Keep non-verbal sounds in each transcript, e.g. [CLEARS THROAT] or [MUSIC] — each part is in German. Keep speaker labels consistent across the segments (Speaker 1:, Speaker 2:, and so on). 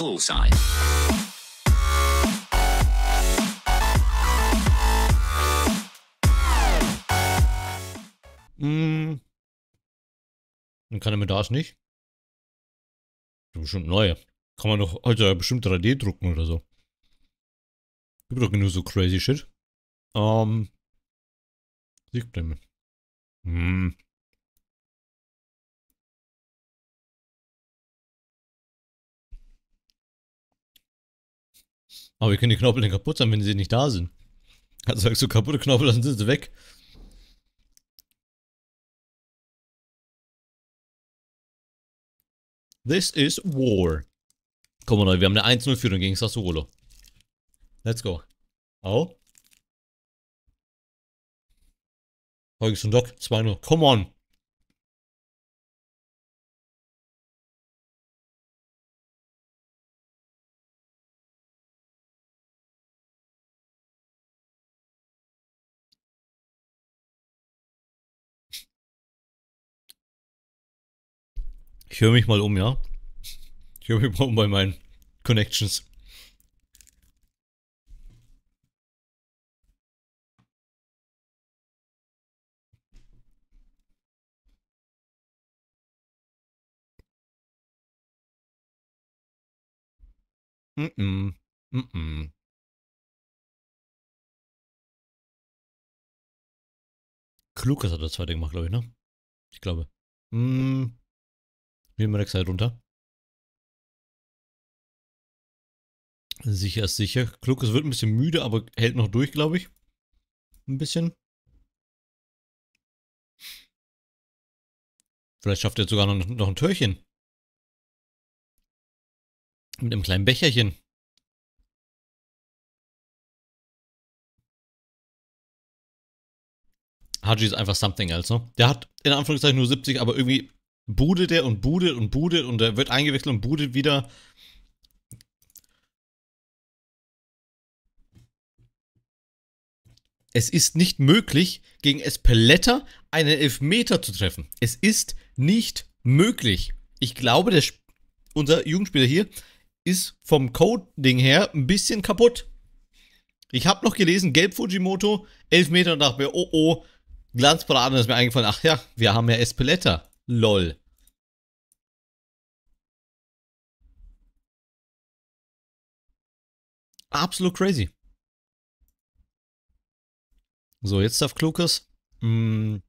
Speaker 1: Bullseye.
Speaker 2: Hm. Dann kann er mir das nicht. Das ist Bestimmt neu. Kann man doch heute bestimmt 3D drucken oder so. Gibt doch genug so crazy shit. Ähm. Siegprämie. Hm. Aber wir können die Knorpel dann kaputt sein, wenn sie nicht da sind. Also sagst du kaputte Knorpel, dann sind sie weg. This is war. Komm mal, wir haben eine 1-0-Führung gegen Sassuolo. Let's go. Au. Folgendes Doc, 2-0. Come on. Ich höre mich mal um, ja? Ich höre mich mal um bei meinen Connections. Mm-mm. Mm-mm. Klukas hat das zweite gemacht, glaube ich, ne? Ich glaube. Mm. Nehmen wir Zeit runter. Sicher ist sicher. Klug, es wird ein bisschen müde, aber hält noch durch, glaube ich. Ein bisschen. Vielleicht schafft er sogar noch, noch ein Türchen. Mit einem kleinen Becherchen. Haji ist einfach something else,
Speaker 1: ne? Der hat in Anführungszeichen nur 70, aber irgendwie budet er und budet und budet und er wird eingewechselt und
Speaker 2: budet wieder. Es ist nicht möglich, gegen Espeletta einen
Speaker 1: Elfmeter zu treffen. Es ist nicht möglich. Ich glaube, der, unser Jugendspieler hier ist vom Coding her ein bisschen kaputt. Ich habe noch gelesen, Gelb Fujimoto, Elfmeter und dachte mir, oh oh, Glanzparade ist mir eingefallen.
Speaker 2: Ach ja, wir haben ja Espeletta. LOL. Absolut crazy. So, jetzt darf Klukas. Mh, mm,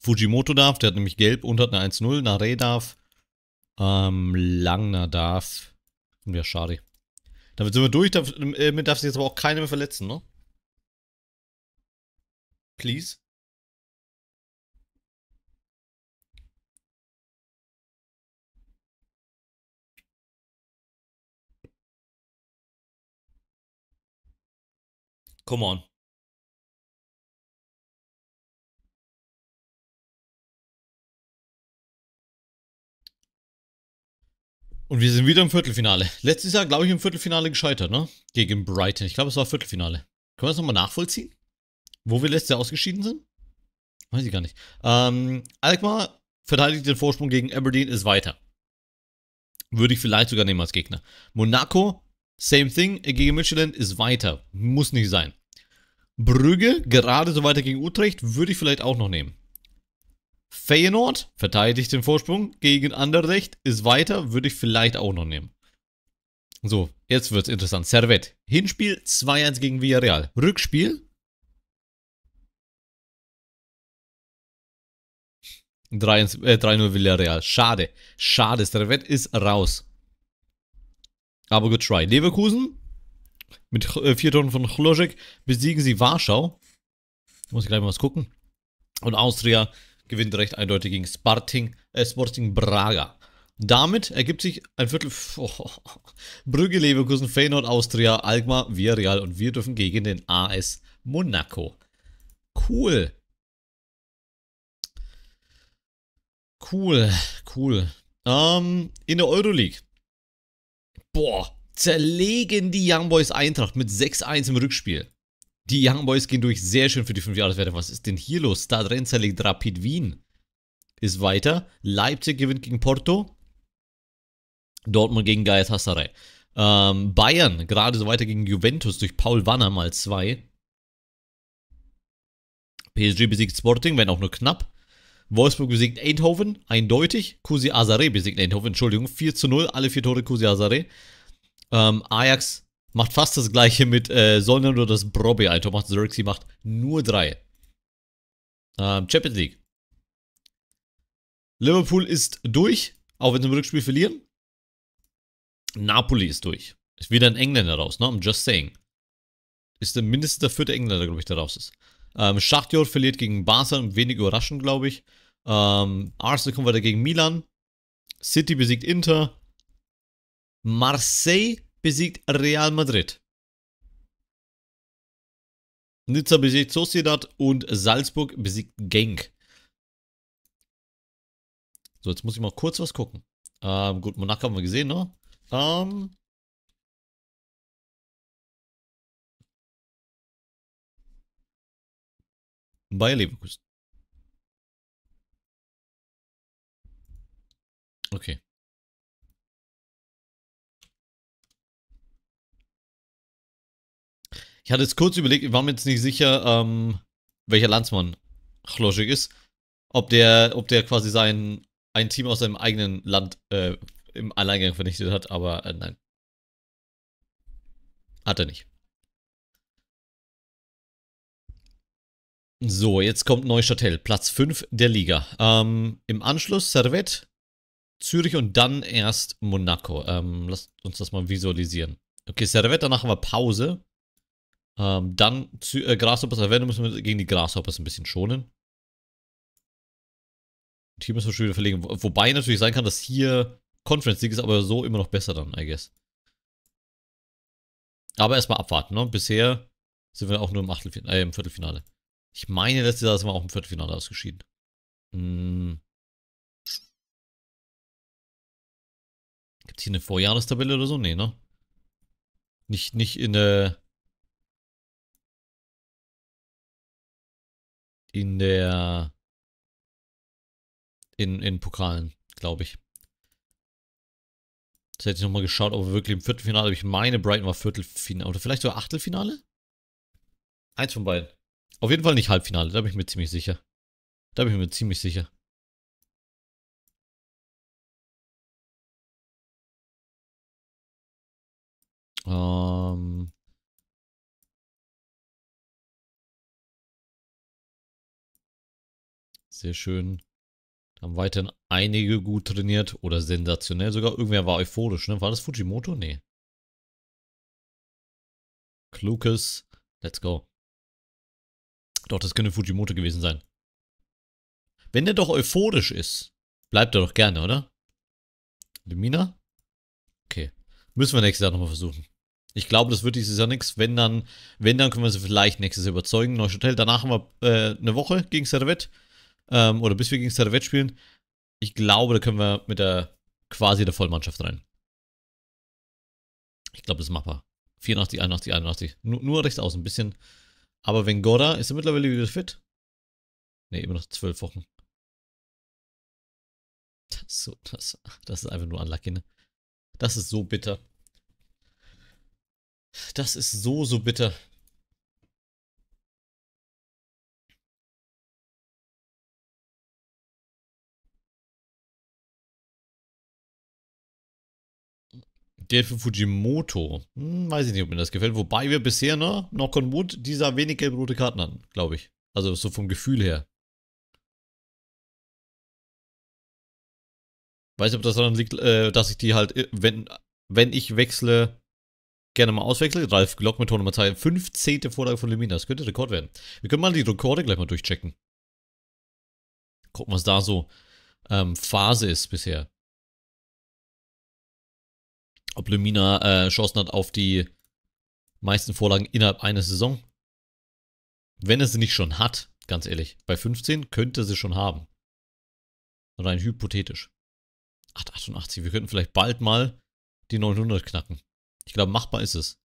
Speaker 1: Fujimoto darf, der hat nämlich gelb und hat eine 1-0. Nare darf. Ähm, Langner darf. Und ja, schade. Damit sind wir durch. Damit äh, darf sich jetzt
Speaker 2: aber auch keiner mehr verletzen, ne? Please. Come on. Und wir sind wieder im Viertelfinale. Letztes Jahr, glaube ich, im Viertelfinale gescheitert, ne? Gegen Brighton.
Speaker 1: Ich glaube, es war Viertelfinale. Können wir das nochmal nachvollziehen? Wo wir letztes Jahr ausgeschieden sind? Weiß ich gar nicht. Ähm, Alkmaar verteidigt den Vorsprung gegen Aberdeen, ist weiter. Würde ich vielleicht sogar nehmen als Gegner. Monaco Same thing, gegen Michelin ist weiter. Muss nicht sein. Brügge, gerade so weiter gegen Utrecht, würde ich vielleicht auch noch nehmen. Feyenoord verteidigt den Vorsprung gegen Anderrecht, ist weiter, würde ich vielleicht auch noch nehmen. So, jetzt wird es interessant. Servette. Hinspiel 2-1 gegen Villarreal. Rückspiel 3-0 äh, Villarreal. Schade. Schade. Servette ist raus. Aber good try. Leverkusen mit äh, vier Toren von Chloschek besiegen sie Warschau. Muss ich gleich mal was gucken. Und Austria gewinnt recht eindeutig gegen Sparting, äh, Sporting Braga. Damit ergibt sich ein Viertel. [LAUGHS] Oh, Brügge, Leverkusen, Feyenoord, Austria, Alkmaar, Villarreal und wir dürfen gegen den AS Monaco. Cool. Cool, cool. Ähm, in der Euroleague boah, zerlegen die Young Boys Eintracht mit 6-1 im Rückspiel. Die Young Boys gehen durch sehr schön für die 5 jahres Was ist denn hier los? Stadren zerlegt Rapid Wien. Ist weiter. Leipzig gewinnt gegen Porto. Dortmund gegen Galatasaray. Ähm, Bayern gerade so weiter gegen Juventus durch Paul Wanner mal 2. PSG besiegt Sporting, wenn auch nur knapp. Wolfsburg besiegt Eindhoven, eindeutig. Kusi Azare besiegt Eindhoven, Entschuldigung. 4 zu 0, alle vier Tore Kusi Azare. Ähm, Ajax macht fast das gleiche mit äh, Sollen oder das Brobby ein Tor macht. Xerxi macht nur drei. Ähm, Champions League. Liverpool ist durch, auch wenn sie im Rückspiel verlieren. Napoli ist durch. Ist wieder ein Engländer raus, ne? I'm just saying. Ist mindestens der vierte Engländer, glaube ich, der raus ist. Ähm, Schachtjord verliert gegen Barca, wenig überraschend, glaube ich. Ähm, Arsenal kommt weiter gegen Milan. City besiegt Inter. Marseille besiegt Real Madrid. Nizza besiegt Sociedad und Salzburg besiegt Genk.
Speaker 2: So, jetzt muss ich mal kurz was gucken. Ähm, gut, Monaco haben wir gesehen, ne? Ähm, Bayer Leverkusen. Okay. Ich hatte jetzt kurz überlegt, ich war mir jetzt nicht sicher, ähm, welcher Landsmann Chloschik
Speaker 1: ist. Ob der, ob der quasi sein, ein Team aus seinem eigenen Land äh,
Speaker 2: im Alleingang vernichtet hat, aber äh, nein. Hat er nicht. So, jetzt kommt Neustadtel,
Speaker 1: Platz 5 der Liga. Ähm, Im Anschluss Servette, Zürich und dann erst Monaco. Ähm, lasst uns das mal visualisieren. Okay, Servette, danach haben wir Pause. Ähm, dann Zü äh, Grasshoppers Avenue müssen wir gegen die Grasshoppers ein bisschen schonen. Und hier müssen wir schon wieder verlegen. Wobei natürlich sein kann, dass hier Conference League ist, aber so immer noch besser dann, I guess. Aber erstmal abwarten, ne?
Speaker 2: Bisher sind wir auch nur im, Achtelfin äh, im Viertelfinale. Ich meine, letztes Jahr sind wir auch im Viertelfinale ausgeschieden. Hm. Gibt es hier eine Vorjahrestabelle oder so? Nee, ne? Nicht, nicht in der... In der... In, in Pokalen, glaube ich.
Speaker 1: Jetzt hätte ich nochmal geschaut, ob wir wirklich im Viertelfinale, ich meine, Brighton war Viertelfinale oder vielleicht sogar Achtelfinale?
Speaker 2: Eins von beiden. Auf jeden Fall nicht Halbfinale, da bin ich mir ziemlich sicher. Da bin ich mir ziemlich sicher. Ähm, sehr schön. Haben weiterhin einige gut trainiert oder sensationell sogar. Irgendwer war euphorisch, ne? War das Fujimoto? Nee. Klukas, let's go. Doch, das könnte Fujimoto gewesen sein.
Speaker 1: Wenn der doch euphorisch ist, bleibt er doch gerne, oder? Lumina? Okay. Müssen wir nächstes Jahr nochmal versuchen. Ich glaube, das wird dieses Jahr nichts. Wenn dann, wenn dann können wir sie vielleicht nächstes Jahr überzeugen. Neues Hotel. Danach haben wir äh, eine Woche gegen Servette. Ähm, oder bis wir gegen Servette spielen. Ich glaube, da können wir mit der quasi der Vollmannschaft rein. Ich glaube, das ist machbar. 84, 81, 81. Nur, nur rechts aus ein bisschen. Aber wenn Goda, ist er mittlerweile wieder fit? Ne, immer noch zwölf Wochen.
Speaker 2: Das, so, das,
Speaker 1: das ist einfach nur unlucky,
Speaker 2: ne? Das ist so bitter. Das ist so, so bitter. Geld für Fujimoto. Hm, weiß ich nicht, ob mir das gefällt. Wobei wir bisher, ne, noch con Wood, dieser wenig gelb-rote Karten hatten, glaube ich. Also so vom Gefühl her. Weiß nicht, ob das daran liegt, äh, dass ich die halt, äh, wenn, wenn ich wechsle, gerne mal auswechseln. Ralf Glock mit Tor
Speaker 1: 15. Vorlage von Lemina. Das könnte Rekord werden. Wir können mal die Rekorde gleich mal durchchecken. Gucken, was da so ähm, Phase ist bisher. Ob Lemina äh, Chancen hat auf die meisten Vorlagen innerhalb einer Saison. Wenn er sie nicht schon hat, ganz ehrlich. Bei 15 könnte sie schon haben. Rein hypothetisch. 888. Wir könnten vielleicht bald mal die 900 knacken. Ich glaube, machbar ist es.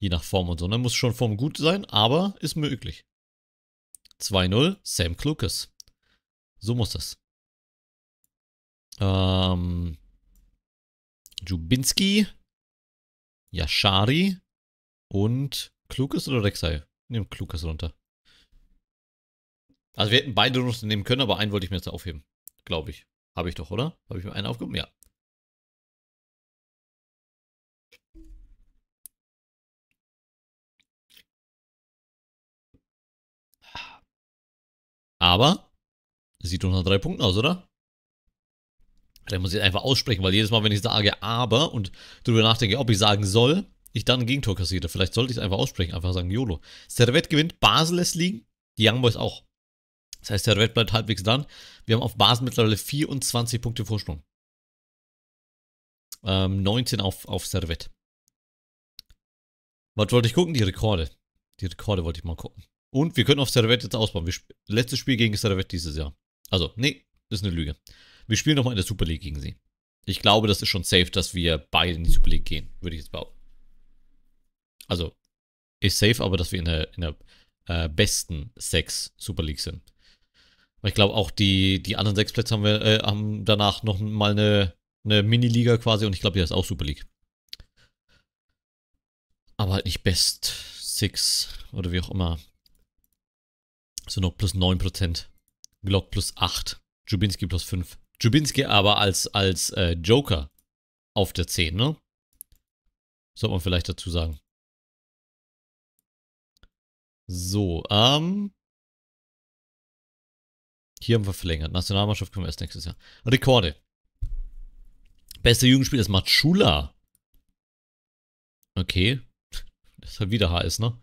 Speaker 1: Je nach Form und so. Ne? Muss schon Form gut sein, aber ist möglich. 2-0, Sam Klukas.
Speaker 2: So muss das. Ähm, Jubinski, Yashari und
Speaker 1: Klukas oder Rexai? Nehmen Klukas runter. Also wir hätten beide
Speaker 2: runternehmen können, aber einen wollte ich mir jetzt aufheben. Glaube ich. Habe ich doch, oder? Habe ich mir einen aufgehoben? Ja. Aber sieht unter drei Punkten aus, oder? Vielleicht muss ich einfach aussprechen, weil jedes
Speaker 1: Mal, wenn ich sage aber und darüber nachdenke, ob ich sagen soll, ich dann ein Gegentor kassiere. Vielleicht sollte ich es einfach aussprechen, einfach sagen YOLO. Servette gewinnt, Basel lässt liegen, die Young Boys auch. Das heißt, Servette bleibt halbwegs dran. Wir haben auf Basel mittlerweile 24 Punkte Vorsprung. Ähm, 19 auf, auf Servette. Was wollte ich gucken? Die Rekorde. Die Rekorde wollte ich mal gucken. Und wir können auf Servette jetzt ausbauen. Wir sp letztes Spiel gegen Servette dieses Jahr. Also, nee, ist eine Lüge. Wir spielen nochmal in der Super League gegen sie. Ich glaube, das ist schon safe, dass wir beide in die Super League gehen, würde ich jetzt behaupten. Also, ist safe, aber dass wir in der, in der äh, besten sechs Super League sind. Aber ich glaube, auch die, die anderen sechs Plätze haben wir äh, haben danach nochmal eine, eine Mini-Liga quasi und ich glaube, die ist auch Super League. Aber halt nicht Best Six oder wie auch immer. So also noch plus 9%. Glock plus 8. Jubinski plus 5. Jubinski aber als, als äh, Joker
Speaker 2: auf der 10, ne? Sollte man vielleicht dazu sagen. So, ähm. Hier haben wir verlängert. Nationalmannschaft können wir erst nächstes Jahr. Rekorde.
Speaker 1: Beste Jugendspieler ist Matschula. Okay. [LAUGHS] Das ist halt wieder HS, ne?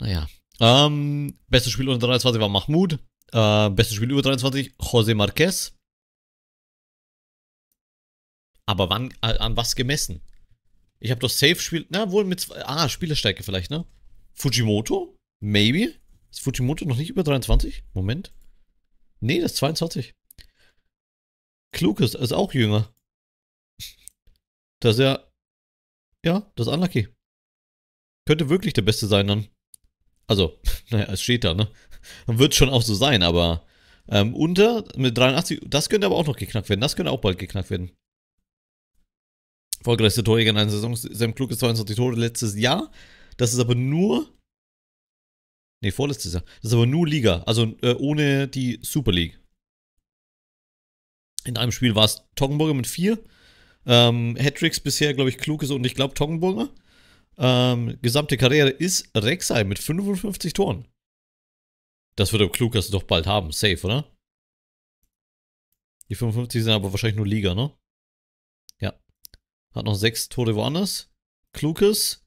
Speaker 1: Naja. Ähm, bestes Spiel unter 23 war Mahmoud. Äh, bestes Spiel über 23, José Marquez. Aber wann, äh, an was gemessen? Ich habe doch safe Spiel, na wohl mit, ah, Spielerstärke vielleicht, ne? Fujimoto? Maybe? Ist Fujimoto noch nicht über 23? Moment. Nee, das ist 22. Klukas ist auch jünger. Das ist ja, ja, das ist unlucky. Könnte wirklich der Beste sein dann. Also, [LAUGHS] naja, es steht da, ne? Wird schon auch so sein, aber ähm, unter mit 83, das könnte aber auch noch geknackt werden. Das könnte auch bald geknackt werden. Erfolgreichster Torjäger in einer Saison, Sam Klug ist 22 Tore letztes Jahr. Das ist aber nur. Ne, vorletztes Jahr. Das ist aber nur Liga, also äh, ohne die Super League. In einem Spiel war es Toggenburger mit 4. Ähm, Hattricks bisher, glaube ich, Kluges und ich glaube Toggenburger ähm, gesamte Karriere ist Rexheim mit 55 Toren. Das wird der Klukas doch bald haben. Safe, oder? Die 55 sind aber wahrscheinlich nur Liga, ne?
Speaker 2: Ja. Hat noch 6 Tore woanders. Klukas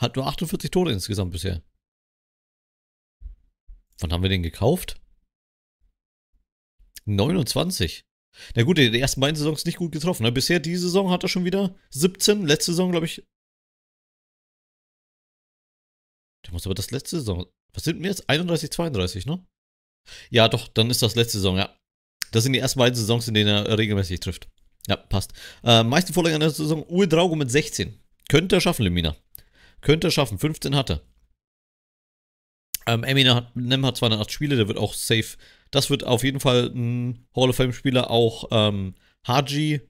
Speaker 2: hat nur 48 Tore insgesamt bisher. Wann haben wir den gekauft? 29.
Speaker 1: Na gut, die ersten beiden Saisons nicht gut getroffen. Ne? Bisher diese Saison hat er schon wieder 17, letzte Saison, glaube ich. Der muss aber das letzte Saison. Was sind wir jetzt? 31, 32, ne? Ja, doch, dann ist das letzte Saison, ja. Das sind die ersten beiden Saisons, in denen er regelmäßig trifft. Ja, passt. Äh, meisten Vorlage in der Saison, Uwe Draugo mit 16. Könnte er schaffen, Lemina. Könnte er schaffen. 15 hatte. er. Ähm, Eminem hat, Nem hat 208 Spiele, der wird auch safe das wird auf jeden Fall ein Hall of Fame-Spieler. Auch ähm, Haji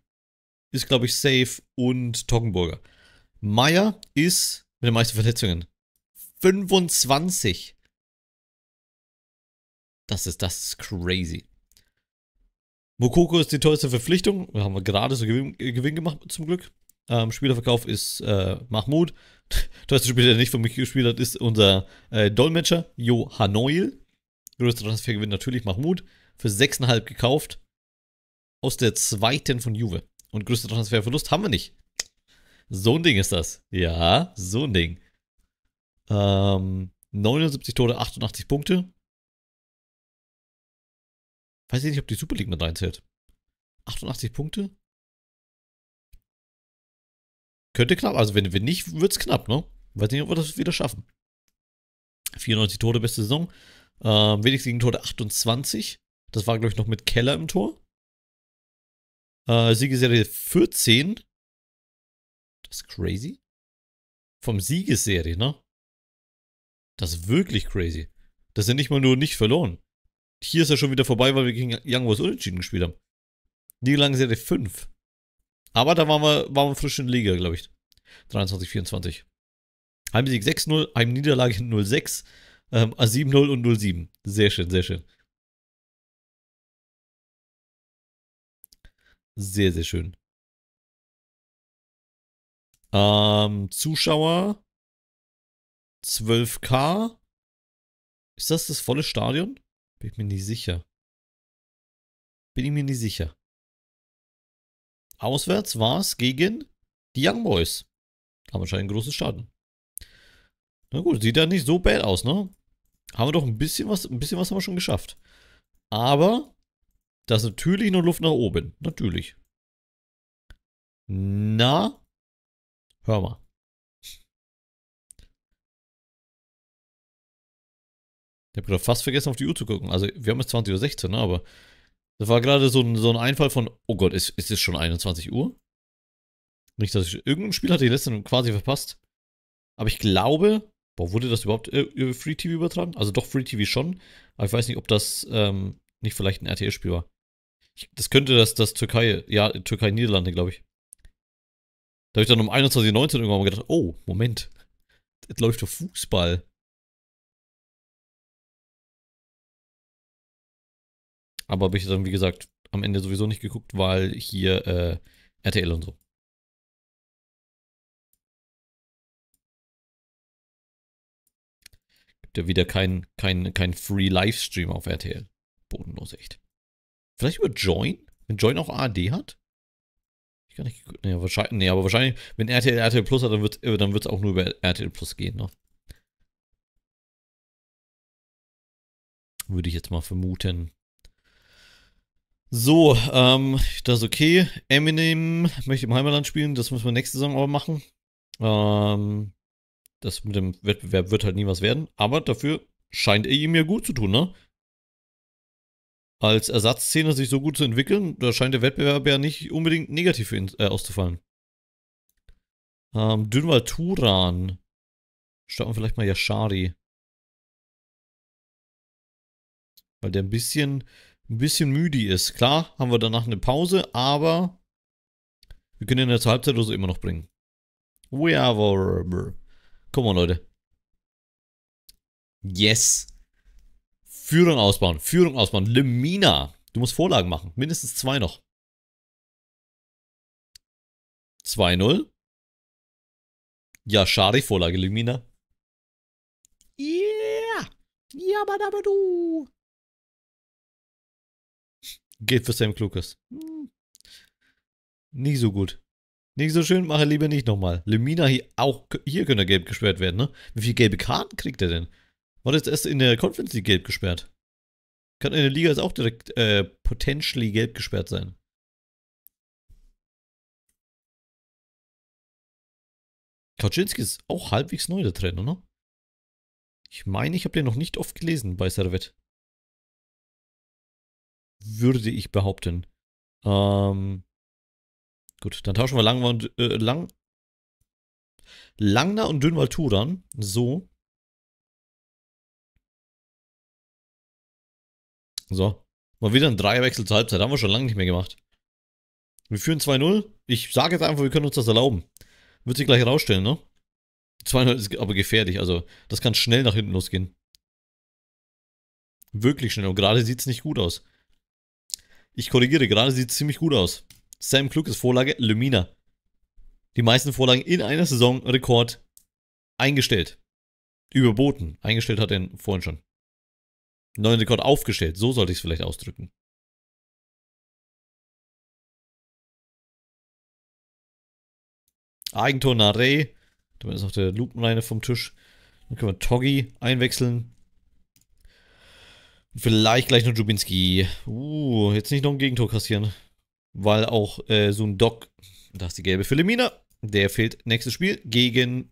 Speaker 1: ist, glaube ich, safe und Toggenburger. Meyer ist mit den meisten Verletzungen 25. Das ist, das ist crazy. Mokoko ist die teuerste Verpflichtung. Da haben wir gerade so Gewinn, äh, Gewinn gemacht, zum Glück. Ähm, Spielerverkauf ist äh, Mahmoud. [LAUGHS] teuerste Spieler, der nicht von mich gespielt hat, ist unser äh, Dolmetscher, Jo Hanoil. Größter Transfergewinn natürlich Mahmoud. Für 6,5 gekauft. Aus der zweiten von Juve. Und größter Transferverlust haben wir nicht. So ein Ding ist das. Ja, so ein Ding. Ähm, 79 Tore, 88
Speaker 2: Punkte. Weiß ich nicht, ob die Super League mit reinzählt. 88 Punkte? Könnte knapp, also wenn, wenn nicht, es knapp, ne? Weiß nicht, ob wir das wieder schaffen. 94 Tore, beste Saison.
Speaker 1: Ähm, wenigstens gegen Tore 28. Das war, glaube ich, noch mit Keller im Tor.
Speaker 2: Äh, Siegeserie 14. Das ist crazy. Vom Siegeserie, ne? Das ist wirklich crazy.
Speaker 1: Das ist ja nicht mal nur nicht verloren. Hier ist er schon wieder vorbei, weil wir gegen Young Wars Unentschieden gespielt haben. Niederlagenserie 5. Aber da waren wir, waren wir frisch in der Liga, glaube ich. 23,
Speaker 2: 24. Heimsieg 6-0, Heimniederlage 0-6. Ähm, 7-0 ah, und 0-7. Sehr schön, sehr schön. Sehr, sehr schön. Ähm, Zuschauer 12k. Ist das das volle Stadion? Bin ich mir nicht sicher. Bin ich mir nicht sicher. Auswärts war es gegen die Young Boys.
Speaker 1: Haben anscheinend ein großes Schaden. Na gut, sieht ja nicht so bad aus, ne? haben wir doch ein bisschen was, ein bisschen was haben wir schon geschafft. Aber da ist natürlich noch Luft nach oben.
Speaker 2: Natürlich. Na, hör mal. Ich habe gerade fast vergessen, auf die Uhr zu gucken. Also, wir haben jetzt 20.16 Uhr, ne, aber das war gerade so ein, so ein Einfall
Speaker 1: von, oh Gott, ist, ist es schon 21 Uhr? Nicht, dass ich. Irgendein Spiel hatte ich letztens quasi verpasst. Aber ich glaube, Boah, wurde das überhaupt äh, über Free TV übertragen? Also doch Free TV schon, aber ich weiß nicht, ob das ähm, nicht vielleicht ein RTL-Spiel war. Ich, das könnte das, das Türkei, ja, Türkei-Niederlande, glaube ich. Da habe ich dann um 21.19 Uhr irgendwann mal gedacht,
Speaker 2: oh, Moment, es läuft doch Fußball. Aber habe ich dann, wie gesagt, am Ende sowieso nicht geguckt, weil hier äh, RTL und so. ja wieder kein, kein,
Speaker 1: kein Free-Livestream auf RTL. Bodenlos echt. Vielleicht über Join? Wenn Join auch ARD hat? Ich kann nicht. Nee, wahrscheinlich, nee, aber wahrscheinlich, wenn RTL RTL Plus hat, dann wird es äh, dann auch nur über RTL Plus gehen, ne? Würde ich jetzt mal vermuten. So, ähm, das ist okay. Eminem möchte im Heimatland spielen, das müssen wir nächste Saison aber machen. Ähm, das mit dem Wettbewerb wird halt nie was werden, aber dafür scheint er ihm ja gut zu tun, ne? Als Ersatzszene sich so gut zu entwickeln, da scheint der Wettbewerb ja nicht unbedingt negativ ihn, äh, auszufallen. Ähm, Dünwal Turan. Starten wir vielleicht mal Yashari. Weil der ein bisschen, ein bisschen müde ist. Klar, haben wir danach eine Pause, aber wir können ihn ja zur Halbzeit oder so immer noch bringen. We are Guck mal, Leute. Yes.
Speaker 2: Führung ausbauen, Führung ausbauen. Lemina. Du musst Vorlagen machen. Mindestens zwei noch. 2-0. Ja, schade, Vorlage Lemina. Yeah. Ja, aber du.
Speaker 1: Geht für Sam Klukas. Hm. Nicht so gut. Nicht so schön, mache lieber nicht nochmal. Lemina, hier, auch hier könnte gelb gesperrt werden, ne? Wie viele gelbe Karten kriegt er denn? War das erst in der Conference
Speaker 2: League gelb gesperrt? Kann in der Liga jetzt auch direkt äh, potentially gelb gesperrt sein. Kaczynski ist auch halbwegs neu, der Trainer, ne? Ich meine, ich habe den noch nicht oft gelesen bei Servet. Würde ich behaupten. Ähm, Gut, dann tauschen wir Langwand, äh, Lang Langner und Dünwalturan. So. So. Mal wieder ein Dreierwechsel zur Halbzeit. Haben wir schon lange nicht mehr gemacht.
Speaker 1: Wir führen 2-0. Ich sage jetzt einfach, wir können uns das erlauben. Wird sich gleich herausstellen, ne? 2-0 ist aber gefährlich. Also, das kann schnell nach hinten losgehen. Wirklich schnell. Und gerade sieht es nicht gut aus. Ich korrigiere, gerade sieht es ziemlich gut aus. Sam Klukes Vorlage Lumina. Die meisten Vorlagen in einer Saison
Speaker 2: Rekord eingestellt. Überboten. Eingestellt hat er vorhin schon. Neuen Rekord aufgestellt. So sollte ich es vielleicht ausdrücken. Eigentor Nare. Damit ist noch der Lupenleine vom Tisch. Dann können wir Toggi einwechseln.
Speaker 1: vielleicht gleich noch Jubinski. Uh, jetzt nicht noch ein Gegentor kassieren weil auch äh, so ein Doc, das ist die gelbe Philomena, der fehlt nächstes Spiel gegen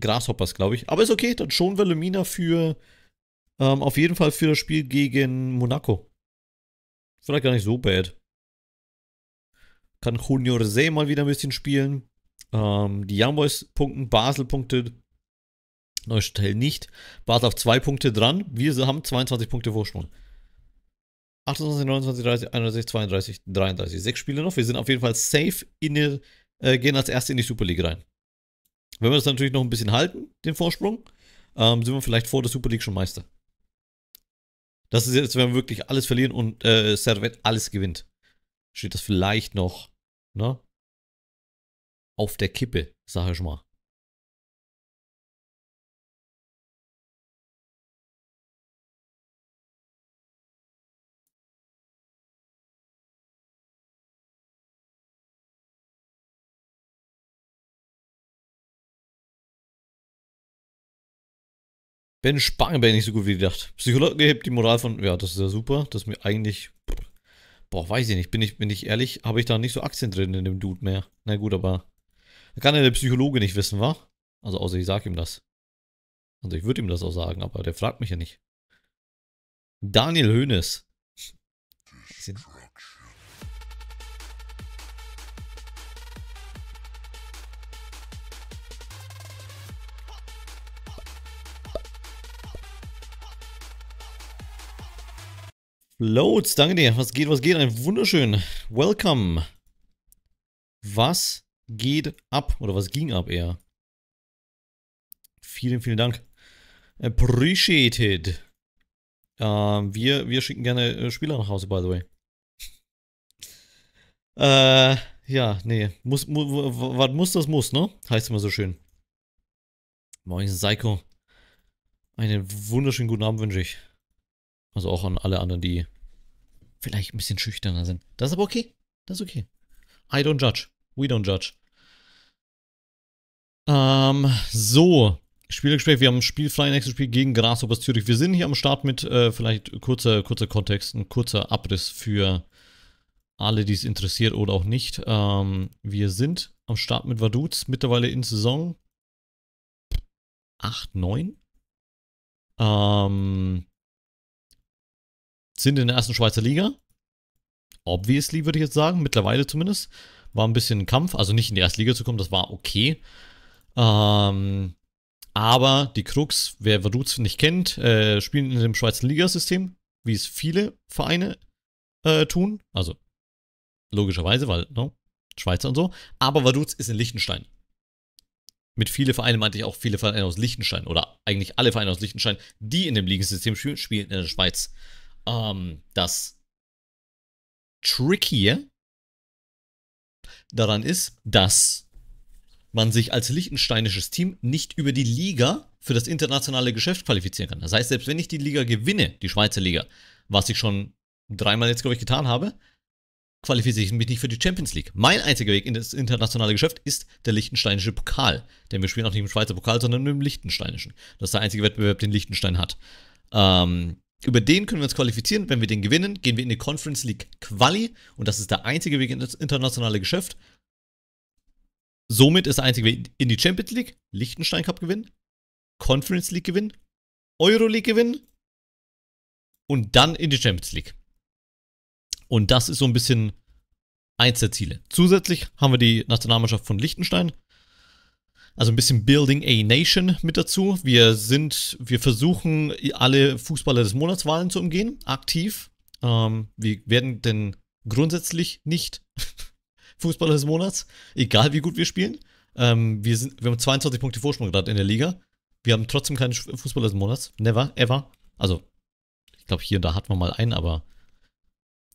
Speaker 1: Grasshoppers, glaube ich. Aber ist okay, dann schonen wir Lumina für, ähm, auf jeden Fall für das Spiel gegen Monaco. Vielleicht gar nicht so bad. Kann Junior See mal wieder ein bisschen spielen. Ähm, die Young Boys punkten, Basel punktet. Neuchâtel nicht. Basel auf zwei Punkte dran. Wir haben 22 Punkte Vorsprung. 28, 29, 30, 31, 32, 33. Sechs Spiele noch. Wir sind auf jeden Fall safe in die, äh, gehen als Erste in die Super League rein. Wenn wir das natürlich noch ein bisschen halten, den Vorsprung, ähm, sind wir vielleicht vor der Super League schon Meister. Das ist jetzt, wenn wir wirklich alles verlieren und äh, Servette alles gewinnt.
Speaker 2: Steht das vielleicht noch ne? auf der Kippe, sage ich mal. Ben Spangenberg nicht so gut wie gedacht. Psychologen hebt die Moral von. Ja, das ist ja super. dass mir eigentlich. Boah, weiß ich
Speaker 1: nicht. Bin ich, bin ich ehrlich, habe ich da nicht so Aktien drin in dem Dude mehr. Na gut, aber. Da kann ja der Psychologe nicht wissen, wa? Also, außer ich sag ihm das. Also, ich würde ihm das auch sagen, aber der fragt mich ja nicht. Daniel Hönes. Loads, danke dir. Was geht, was geht? Ein wunderschön. Welcome. Was geht ab? Oder was ging ab eher? Vielen, vielen Dank. Appreciated. Ähm, wir, wir schicken gerne äh, Spieler nach Hause, by the way. [LAUGHS] Äh, ja, nee. Muss, mu, was muss, das muss, ne? Heißt immer so schön. Moin, Psycho. Einen wunderschönen guten Abend wünsche ich. Also auch an alle anderen, die vielleicht ein bisschen schüchterner sind. Das ist aber okay. Das ist okay. I don't judge. We don't judge. Ähm, so. Spielgespräch, wir haben ein Spielfly nächstes Spiel gegen Grasshoppers Zürich. Wir sind hier am Start mit äh, vielleicht kurzer, kurzer Kontext, ein kurzer Abriss für alle, die es interessiert oder auch nicht. Ähm, wir sind am Start mit Vaduz, mittlerweile in
Speaker 2: Saison 8, 9. Ähm, sind in der ersten Schweizer Liga. Obviously,
Speaker 1: würde ich jetzt sagen, mittlerweile zumindest. War ein bisschen ein Kampf, also nicht in die erste Liga zu kommen, das war okay. Ähm, aber die Krux, wer Vaduz nicht kennt, äh, spielen in dem Schweizer Ligasystem, wie es viele Vereine äh, tun. Also logischerweise, weil no, ne, Schweizer und so. Aber Vaduz ist in Liechtenstein. Mit viele Vereine meinte ich auch viele Vereine aus Liechtenstein oder eigentlich alle Vereine aus Liechtenstein, die in dem Ligensystem spielen, spielen in der Schweiz. Ähm, das Trickige daran ist, dass man sich als lichtensteinisches Team nicht über die Liga für das internationale Geschäft qualifizieren kann. Das heißt, selbst wenn ich die Liga gewinne, die Schweizer Liga, was ich schon dreimal jetzt, glaube ich, getan habe, qualifiziere ich mich nicht für die Champions League. Mein einziger Weg in das internationale Geschäft ist der lichtensteinische Pokal. Denn wir spielen auch nicht im Schweizer Pokal, sondern im lichtensteinischen. Das ist der einzige Wettbewerb, den Liechtenstein hat. Ähm, über den können wir uns qualifizieren. Wenn wir den gewinnen, gehen wir in die Conference League Quali. Und das ist der einzige Weg ins internationale Geschäft. Somit ist der einzige Weg in die Champions League, Liechtenstein Cup gewinnen, Conference League gewinnen, Euro League gewinnen und dann in die Champions League. Und das ist so ein bisschen eins der Ziele. Zusätzlich haben wir die Nationalmannschaft von Liechtenstein, also ein bisschen Building a Nation mit dazu. Wir sind, wir versuchen alle Fußballer des Monats Wahlen zu umgehen, aktiv. Ähm, wir werden denn grundsätzlich nicht [LAUGHS] Fußballer des Monats, egal wie gut wir spielen. Ähm, wir, sind, wir haben 22 Punkte Vorsprung gerade in der Liga. Wir haben trotzdem keinen Fußballer des Monats. Never, ever. Also, ich glaube, hier und da hatten wir mal einen, aber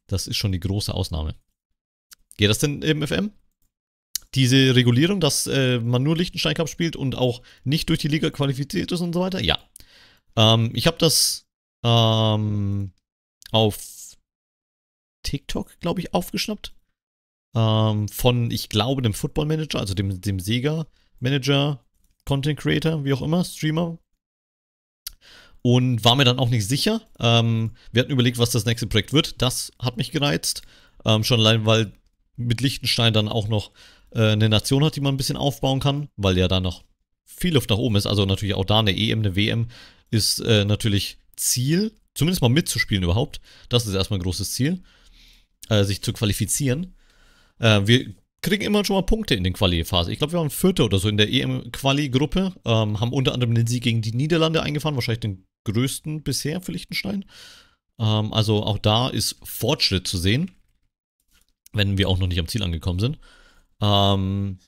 Speaker 1: das ist schon die große Ausnahme. Geht das denn im FM? diese Regulierung, dass äh, man nur Lichtenstein Cup spielt und auch nicht durch die Liga qualifiziert ist und so weiter? Ja. Ähm, ich habe das ähm, auf TikTok, glaube ich, aufgeschnappt. Ähm, von, ich glaube, dem Football Manager, also dem, dem Sega Manager, Content Creator, wie auch immer, Streamer. Und war mir dann auch nicht sicher. Ähm, wir hatten überlegt, was das nächste Projekt wird. Das hat mich gereizt. Ähm, schon allein, weil mit Lichtenstein dann auch noch äh, eine Nation hat, die man ein bisschen aufbauen kann, weil ja da noch viel Luft nach oben ist. Also natürlich auch da eine EM, eine WM ist äh, natürlich Ziel, zumindest mal mitzuspielen überhaupt. Das ist erstmal ein großes Ziel, äh, sich zu qualifizieren. Äh, wir kriegen immer schon mal Punkte in den Quali-Phase. Ich glaube, wir waren Vierte oder so in der EM-Quali-Gruppe, ähm, haben unter anderem den Sieg gegen die Niederlande eingefahren, wahrscheinlich den größten bisher für Liechtenstein. Ähm, also auch da ist Fortschritt zu sehen, wenn wir auch noch nicht am Ziel angekommen sind. Ähm,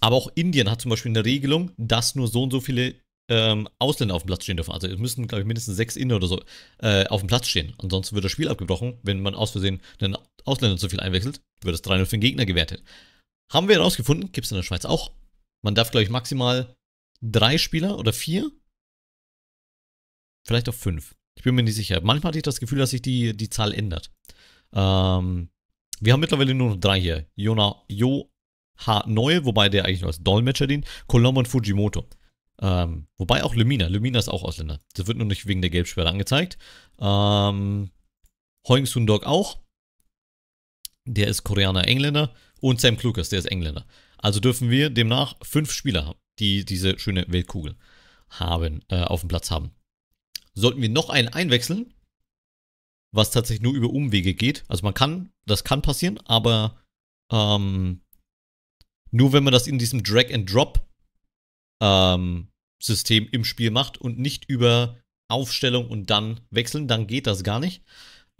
Speaker 1: aber auch Indien hat zum Beispiel eine Regelung, dass nur so und so viele ähm, Ausländer auf dem Platz stehen dürfen. Also es müssen, glaube ich, mindestens sechs Inder oder so äh, auf dem Platz stehen. Ansonsten wird das Spiel abgebrochen, wenn man aus Versehen einen Ausländer zu viel einwechselt, wird das 3-0 für den Gegner gewertet. Haben wir herausgefunden, gibt es in der Schweiz auch. Man darf, glaube ich, maximal drei Spieler oder vier, vielleicht auch fünf. Ich bin mir nicht sicher. Manchmal hatte ich das Gefühl, dass sich die, die Zahl ändert. Ähm, wir haben mittlerweile nur noch drei hier. Yona, Yo H. Neue, wobei der eigentlich nur als Dolmetscher dient. Colombo und Fujimoto. Ähm, wobei auch Lumina. Lumina ist auch Ausländer. Das wird nur nicht wegen der Gelbsperre angezeigt. Ähm, Hoing Sundog auch. Der ist Koreaner, Engländer. Und Sam Klukas, der ist Engländer. Also dürfen wir demnach fünf Spieler haben, die diese schöne Weltkugel haben, äh, auf dem Platz haben. Sollten wir noch einen einwechseln, was tatsächlich nur über Umwege geht. Also man kann, das kann passieren, aber ähm, nur wenn man das in diesem Drag-and-Drop-System ähm, im Spiel macht und nicht über Aufstellung und dann wechseln, dann geht das gar nicht.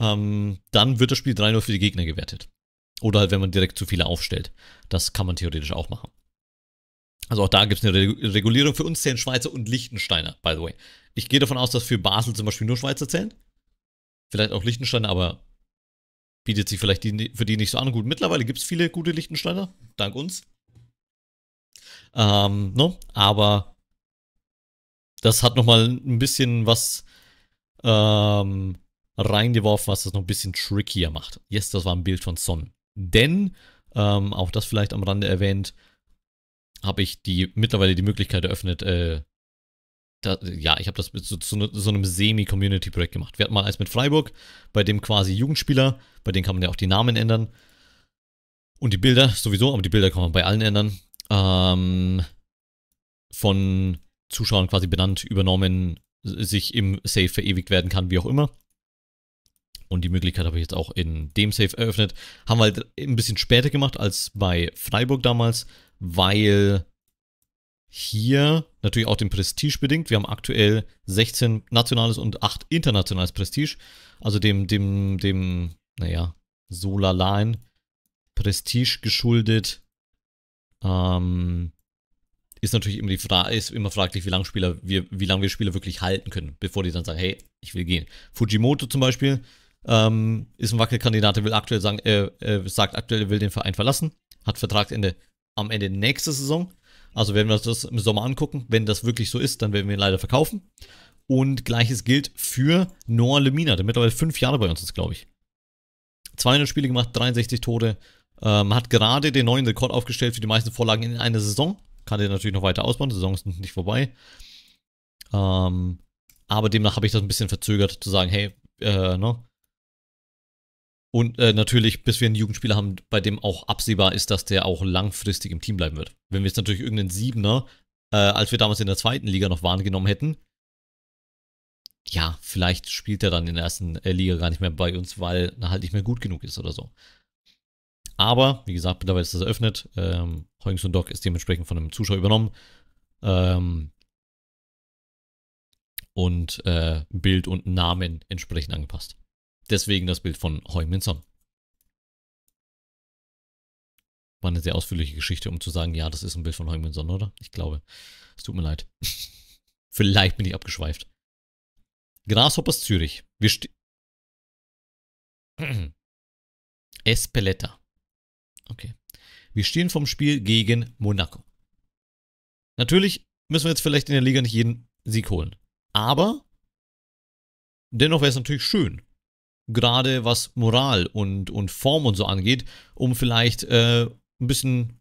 Speaker 1: Ähm, dann wird das Spiel 3-0 für die Gegner gewertet. Oder halt, wenn man direkt zu viele aufstellt. Das kann man theoretisch auch machen. Also auch da gibt es eine Regulierung. Für uns zählen Schweizer und Liechtensteiner, by the way. Ich gehe davon aus, dass für Basel zum Beispiel nur Schweizer zählen. Vielleicht auch Lichtensteiner, aber bietet sich vielleicht die, für die nicht so an. Gut, mittlerweile gibt es viele gute Lichtensteiner, dank uns. Ähm, no, ne? aber das hat nochmal ein bisschen was ähm, reingeworfen, was das noch ein bisschen trickier macht. Yes, das war ein Bild von Son. Denn, ähm, auch das vielleicht am Rande erwähnt, habe ich die mittlerweile die Möglichkeit eröffnet, äh, da, ja, ich habe das mit so, so, ne, so einem Semi-Community-Projekt gemacht. Wir hatten mal eins mit Freiburg, bei dem quasi Jugendspieler, bei denen kann man ja auch die Namen ändern. Und die Bilder sowieso, aber die Bilder kann man bei allen ändern. Ähm, von Zuschauern quasi benannt, übernommen, sich im Safe verewigt werden kann, wie auch immer. Und die Möglichkeit habe ich jetzt auch in dem Safe eröffnet. Haben wir halt ein bisschen später gemacht als bei Freiburg damals, weil hier natürlich auch dem Prestige bedingt. Wir haben aktuell 16 nationales und 8 internationales Prestige. Also dem, dem, dem, naja, Solarline Prestige geschuldet. Ähm, ist natürlich immer die Frage, ist immer fraglich, wie lange Spieler, wir, wie lange wir Spieler wirklich halten können, bevor die dann sagen, hey, ich will gehen. Fujimoto zum Beispiel ähm, ist ein Wackelkandidat, der will aktuell sagen, äh, äh, sagt aktuell, er will den Verein verlassen, hat Vertragsende am Ende nächste Saison. Also werden wir uns das im Sommer angucken. Wenn das wirklich so ist, dann werden wir ihn leider verkaufen. Und gleiches gilt für Noah Lemina, der mittlerweile fünf Jahre bei uns ist, glaube ich. 200 Spiele gemacht, 63 Tore. Ähm, hat gerade den neuen Rekord aufgestellt für die meisten Vorlagen in einer Saison. Kann er natürlich noch weiter ausbauen, die Saison ist nicht vorbei. Ähm, aber demnach habe ich das ein bisschen verzögert, zu sagen, hey, äh, ne, und äh, natürlich, bis wir einen Jugendspieler haben, bei dem auch absehbar ist, dass der auch langfristig im Team bleiben wird. Wenn wir jetzt natürlich irgendeinen Siebener, äh, als wir damals in der zweiten Liga noch wahrgenommen hätten, ja, vielleicht spielt er dann in der ersten äh, Liga gar nicht mehr bei uns, weil er halt nicht mehr gut genug ist oder so. Aber, wie gesagt, mittlerweile ist das eröffnet. Ähm, Heuings und Doc ist dementsprechend von einem Zuschauer übernommen. Ähm, und äh, Bild und Namen entsprechend angepasst. Deswegen das Bild von Heung-Min War eine sehr ausführliche Geschichte, um zu sagen, ja, das ist ein Bild von Heung-Min oder?
Speaker 2: Ich glaube. Es tut mir leid. [LAUGHS] Vielleicht bin ich abgeschweift. Grasshoppers Zürich. Wir [CLEARS THROAT] Espeletta. Okay. Wir stehen vom Spiel gegen Monaco.
Speaker 1: Natürlich müssen wir jetzt vielleicht in der Liga nicht jeden Sieg holen. Aber dennoch wäre es natürlich schön, gerade was Moral und, und Form und so angeht, um vielleicht äh, ein bisschen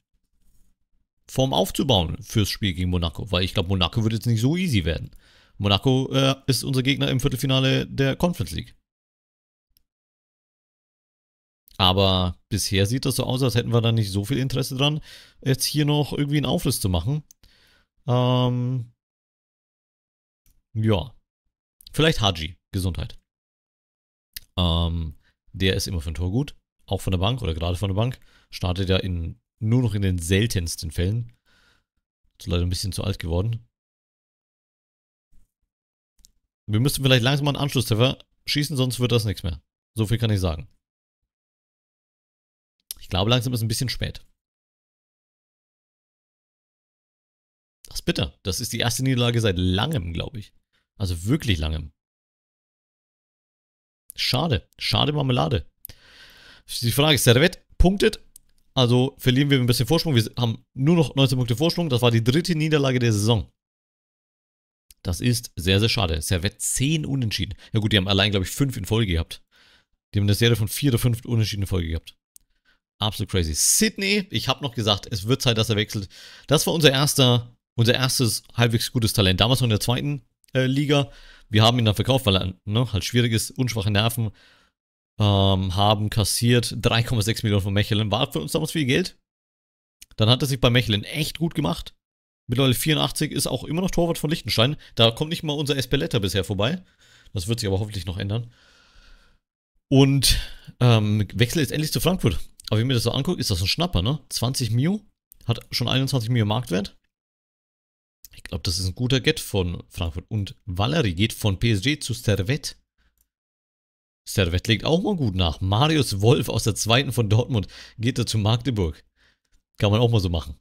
Speaker 1: Form aufzubauen fürs Spiel gegen Monaco, weil ich glaube, Monaco wird jetzt nicht so easy werden. Monaco äh, ist unser Gegner im Viertelfinale der Conference League. Aber bisher sieht das so aus, als hätten wir da nicht so viel Interesse dran, jetzt hier noch irgendwie einen Aufriss zu machen. Ähm, ja. Vielleicht Haji. Gesundheit. Ähm, der ist immer für ein Tor gut, auch von der Bank oder gerade von der Bank. Startet ja in, nur noch in den seltensten Fällen. Ist leider ein bisschen zu alt geworden. Wir müssten vielleicht
Speaker 2: langsam mal einen Anschlusstreffer schießen, sonst wird das nichts mehr. So viel kann ich sagen. Ich glaube, langsam ist es ein bisschen spät. Das ist bitter. Das ist die erste Niederlage seit langem, glaube ich. Also wirklich langem.
Speaker 1: Schade. Schade Marmelade. Die Frage ist, Servet punktet. Also verlieren wir ein bisschen Vorsprung. Wir haben nur noch 19 Punkte Vorsprung. Das war die dritte Niederlage der Saison. Das ist sehr, sehr schade. Servet 10 Unentschieden. Ja gut, die haben allein, glaube ich, 5 in Folge gehabt. Die haben eine Serie von 4 oder 5 Unentschieden in Folge gehabt. Absolut crazy. Sydney, ich habe noch gesagt, es wird Zeit, dass er wechselt. Das war unser erster, unser erstes halbwegs gutes Talent. Damals noch in der zweiten äh, Liga wir haben ihn dann verkauft, weil er ne, halt schwierig ist, unschwache Nerven, ähm, haben kassiert 3,6 Millionen von Mechelen, war für uns damals viel Geld. Dann hat er sich bei Mechelen echt gut gemacht. Mittlerweile 84 ist auch immer noch Torwart von Lichtenstein. Da kommt nicht mal unser Espeletta bisher vorbei. Das wird sich aber hoffentlich noch ändern. Und ähm, wechselt jetzt endlich zu Frankfurt. Aber wenn ich mir das so angucke, ist das ein Schnapper, ne? 20 Mio, hat schon 21 Mio Marktwert glaube, das ist ein guter Get von Frankfurt. Und Valerie geht von PSG zu Servette. Servette legt auch mal gut nach. Marius Wolf aus der zweiten von Dortmund geht da zu Magdeburg. Kann man auch mal so machen.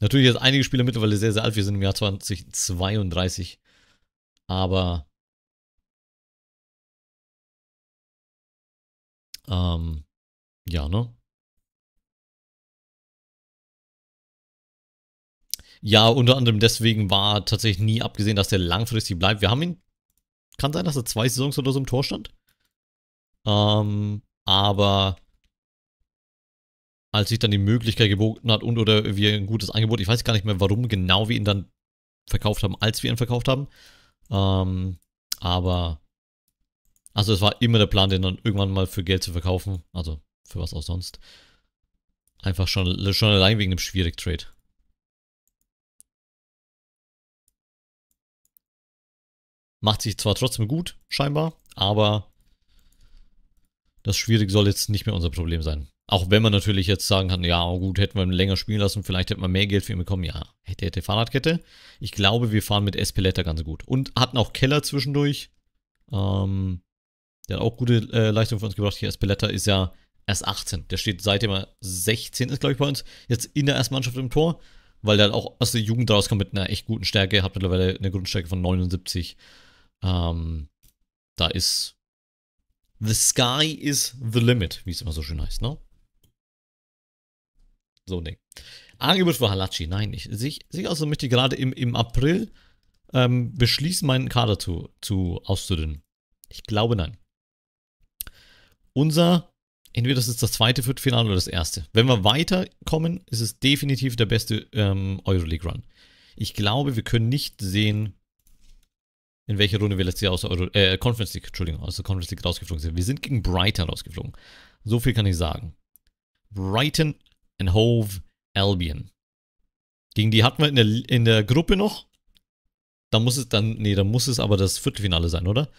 Speaker 1: Natürlich sind einige Spieler
Speaker 2: mittlerweile sehr, sehr alt. Wir sind im Jahr 2032. Aber ähm, ja, ne? Ja, unter anderem deswegen war tatsächlich nie abgesehen, dass der langfristig bleibt. Wir haben ihn, kann sein, dass
Speaker 1: er zwei Saisons oder so im Tor stand. Ähm, aber als sich dann die Möglichkeit geboten hat und oder wir ein gutes Angebot, ich weiß gar nicht mehr warum genau wir ihn dann verkauft haben, als wir ihn verkauft haben. Ähm, aber, also es war immer der Plan, den dann irgendwann mal für Geld zu verkaufen. Also für was auch
Speaker 2: sonst. Einfach schon, schon allein wegen dem Schwierig-Trade. Macht sich zwar trotzdem gut,
Speaker 1: scheinbar, aber das Schwierig soll jetzt nicht mehr unser Problem sein. Auch wenn man natürlich jetzt sagen kann, ja gut, hätten wir ihn länger spielen lassen, vielleicht hätten wir mehr Geld für ihn bekommen. Ja, hätte, hätte Fahrradkette. Ich glaube, wir fahren mit Espeletta ganz gut. Und hatten auch Keller zwischendurch. Ähm, der hat auch gute äh, Leistung für uns gebracht. Hier Espeletta ist ja erst 18. Der steht seitdem er 16 ist, glaube ich, bei uns. Jetzt in der ersten Mannschaft im Tor. Weil der halt auch aus der Jugend rauskommt mit einer echt guten Stärke. Hat mittlerweile eine Grundstärke von 79. Ähm, da ist The Sky is the Limit, wie es immer so schön heißt, ne? So ne. Angebot für Halachi. Nein, ich sehe seh aus, als möchte ich also gerade im, im April ähm, beschließen, meinen Kader zu, zu auszudünnen. Ich glaube nein. Unser, entweder das ist das zweite Viertelfinale oder das erste. Wenn wir weiterkommen, ist es definitiv der beste ähm, Euroleague-Run. Ich glaube, wir können nicht sehen, in welcher Runde wir letztes Jahr aus der Euro, äh, Conference League, Entschuldigung, aus der Conference League rausgeflogen sind. Wir sind gegen Brighton rausgeflogen. So viel kann ich sagen. Brighton and Hove Albion. Gegen die hatten wir in der, in der Gruppe noch. Da muss es dann, nee, da muss es aber das Viertelfinale sein, oder?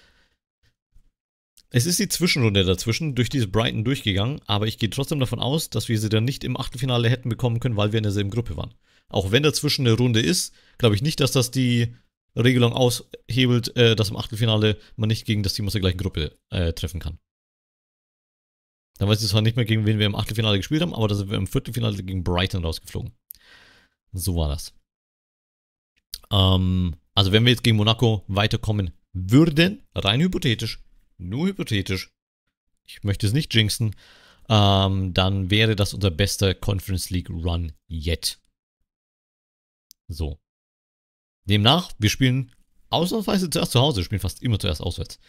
Speaker 1: Es ist die Zwischenrunde dazwischen, durch dieses Brighton durchgegangen, aber ich gehe trotzdem davon aus, dass wir sie dann nicht im Achtelfinale hätten bekommen können, weil wir in derselben Gruppe waren. Auch wenn dazwischen eine Runde ist, glaube ich nicht, dass das die Regelung aushebelt, äh, dass im Achtelfinale man nicht gegen das Team aus der gleichen Gruppe äh, treffen kann. Dann weiß ich zwar nicht mehr, gegen wen wir im Achtelfinale gespielt haben, aber da sind wir im Viertelfinale gegen Brighton rausgeflogen. So war das. Ähm, also wenn wir jetzt gegen Monaco weiterkommen würden, rein hypothetisch, nur hypothetisch, ich möchte es nicht jinxen, ähm, dann wäre das unser bester Conference League Run yet. So. Demnach, wir spielen ausnahmsweise zuerst zu Hause, spielen fast immer zuerst auswärts.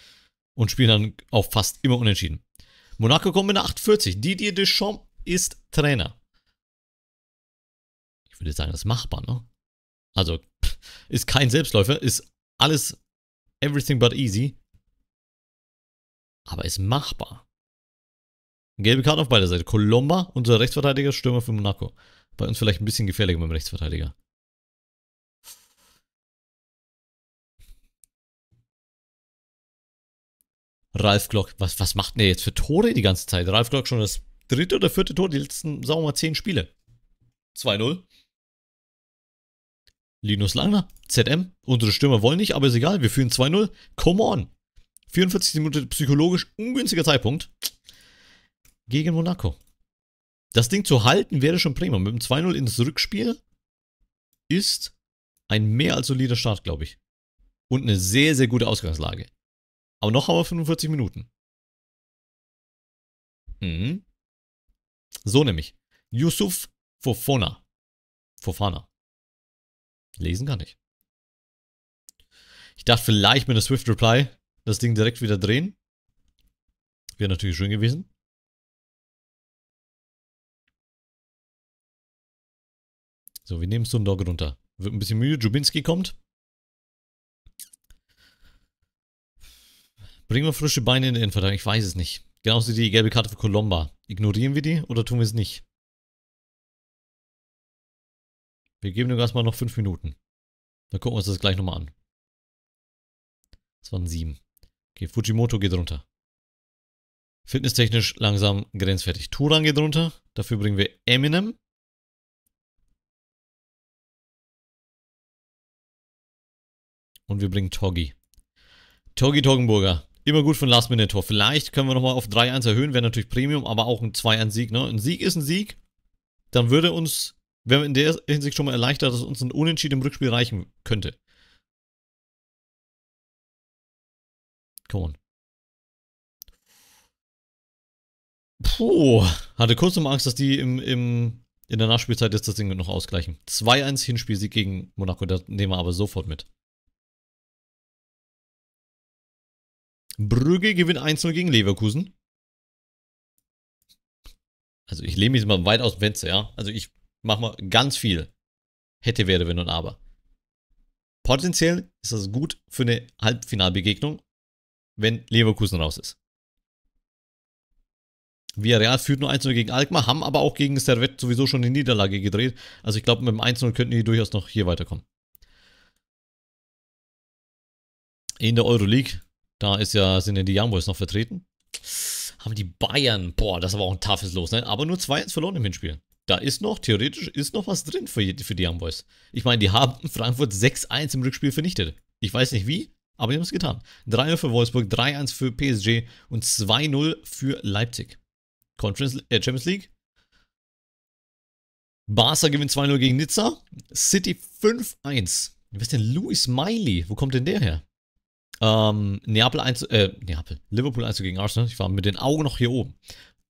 Speaker 1: Und spielen dann auch fast immer unentschieden. Monaco kommt mit einer 48. Didier Deschamps ist Trainer. Ich würde sagen, das ist machbar, ne? Also, ist kein Selbstläufer, ist alles everything but easy. Aber ist machbar. Gelbe Karte auf beider Seite.
Speaker 2: Colomba, unser Rechtsverteidiger, Stürmer für Monaco. Bei uns vielleicht ein bisschen gefährlicher mit dem Rechtsverteidiger. Ralf Glock, was, was macht denn der jetzt für Tore die ganze Zeit? Ralf Glock schon das dritte oder
Speaker 1: vierte Tor die letzten, sagen wir mal, zehn Spiele. 2-0. Linus Langner, ZM. Unsere Stürmer wollen nicht, aber ist egal. Wir führen 2-0. Come on. 44 Minuten psychologisch ungünstiger Zeitpunkt. Gegen Monaco. Das Ding zu halten wäre schon prima. Mit dem 2-0 ins Rückspiel ist
Speaker 2: ein mehr als solider Start, glaube ich. Und eine sehr, sehr gute Ausgangslage. Aber noch haben wir 45 Minuten. Mhm. So nämlich. Yusuf Fofona. Fofana.
Speaker 1: Lesen kann ich. Ich dachte vielleicht mit einer Swift Reply das Ding
Speaker 2: direkt wieder drehen. Wäre natürlich schön gewesen. So, wir nehmen Sundog runter. Wird ein bisschen müde. Jubinski kommt.
Speaker 1: Bringen wir frische Beine in den Innenverteidiger? Ich weiß es nicht. Genauso die gelbe Karte für Colomba. Ignorieren wir die
Speaker 2: oder tun wir es nicht? Wir geben dem erstmal noch 5 Minuten. Dann gucken wir uns das gleich nochmal an. Das waren 7.
Speaker 1: Okay, Fujimoto geht runter. Fitnesstechnisch langsam grenzfertig. Turan geht
Speaker 2: runter. Dafür bringen wir Eminem. Und wir bringen Toggi. Toggi Toggenburger.
Speaker 1: Immer gut für ein Last-Minute-Tor. Vielleicht können wir nochmal auf 3-1 erhöhen, wäre natürlich Premium, aber auch ein 2-1-Sieg. Ne? Ein Sieg ist ein Sieg. Dann würde uns, wenn wir in der Hinsicht schon mal erleichtert, dass uns ein Unentschieden
Speaker 2: im Rückspiel reichen könnte. Come on. Puh, hatte
Speaker 1: kurz um Angst, dass die im, im, in der Nachspielzeit jetzt das Ding noch ausgleichen. 2-1 Hinspielsieg gegen
Speaker 2: Monaco, das nehmen wir aber sofort mit. Brügge gewinnt 1-0 gegen Leverkusen.
Speaker 1: Also ich lehne mich mal weit aus dem Fenster, ja. Also ich mache mal ganz viel. Hätte, wäre, wenn und aber. Potenziell ist das gut für eine Halbfinalbegegnung, wenn Leverkusen raus ist. Villarreal führt nur 1-0 gegen Alkmaar, haben aber auch gegen Servette sowieso schon die Niederlage gedreht. Also ich glaube, mit dem 1-0 könnten die durchaus noch hier weiterkommen. In der Euroleague da ist ja, sind ja die Young Boys noch vertreten. Haben die Bayern, boah, das ist aber auch ein toughes Los, ne? Aber nur 2-1 verloren im Hinspiel. Da ist noch, theoretisch ist noch was drin für, für die Young Boys. Ich meine, die haben [LAUGHS] Frankfurt 6-1 im Rückspiel vernichtet. Ich weiß nicht wie, aber die haben es getan. 3-0 für Wolfsburg, 3-1 für PSG und 2-0 für Leipzig. Conference, äh, Champions League. Barca gewinnt 2-0 gegen Nizza. City 5-1. Wer ist denn Louis Miley? Wo kommt denn der her? ähm, Neapel 1, äh, Neapel, Liverpool 1 gegen Arsenal. Ich war mit den Augen noch hier oben.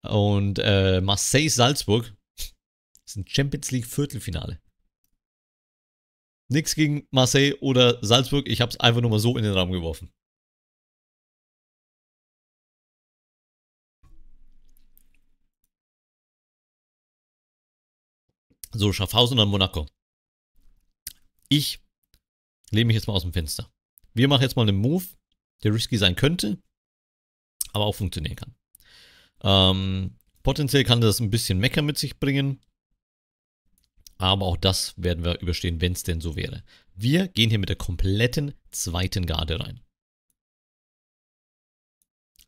Speaker 1: Und äh, Marseille Salzburg ist ein Champions League Viertelfinale.
Speaker 2: Nix gegen Marseille oder Salzburg. Ich habe es einfach nur mal so in den Raum geworfen. So, Schaffhausen oder Monaco.
Speaker 1: Ich lehne mich jetzt mal aus dem Fenster. Wir machen jetzt mal einen Move, der risky sein könnte, aber auch funktionieren kann. Ähm, potenziell kann das ein bisschen Mecker mit sich bringen, aber auch das werden wir überstehen, wenn es denn so wäre. Wir gehen hier mit der kompletten zweiten Garde rein.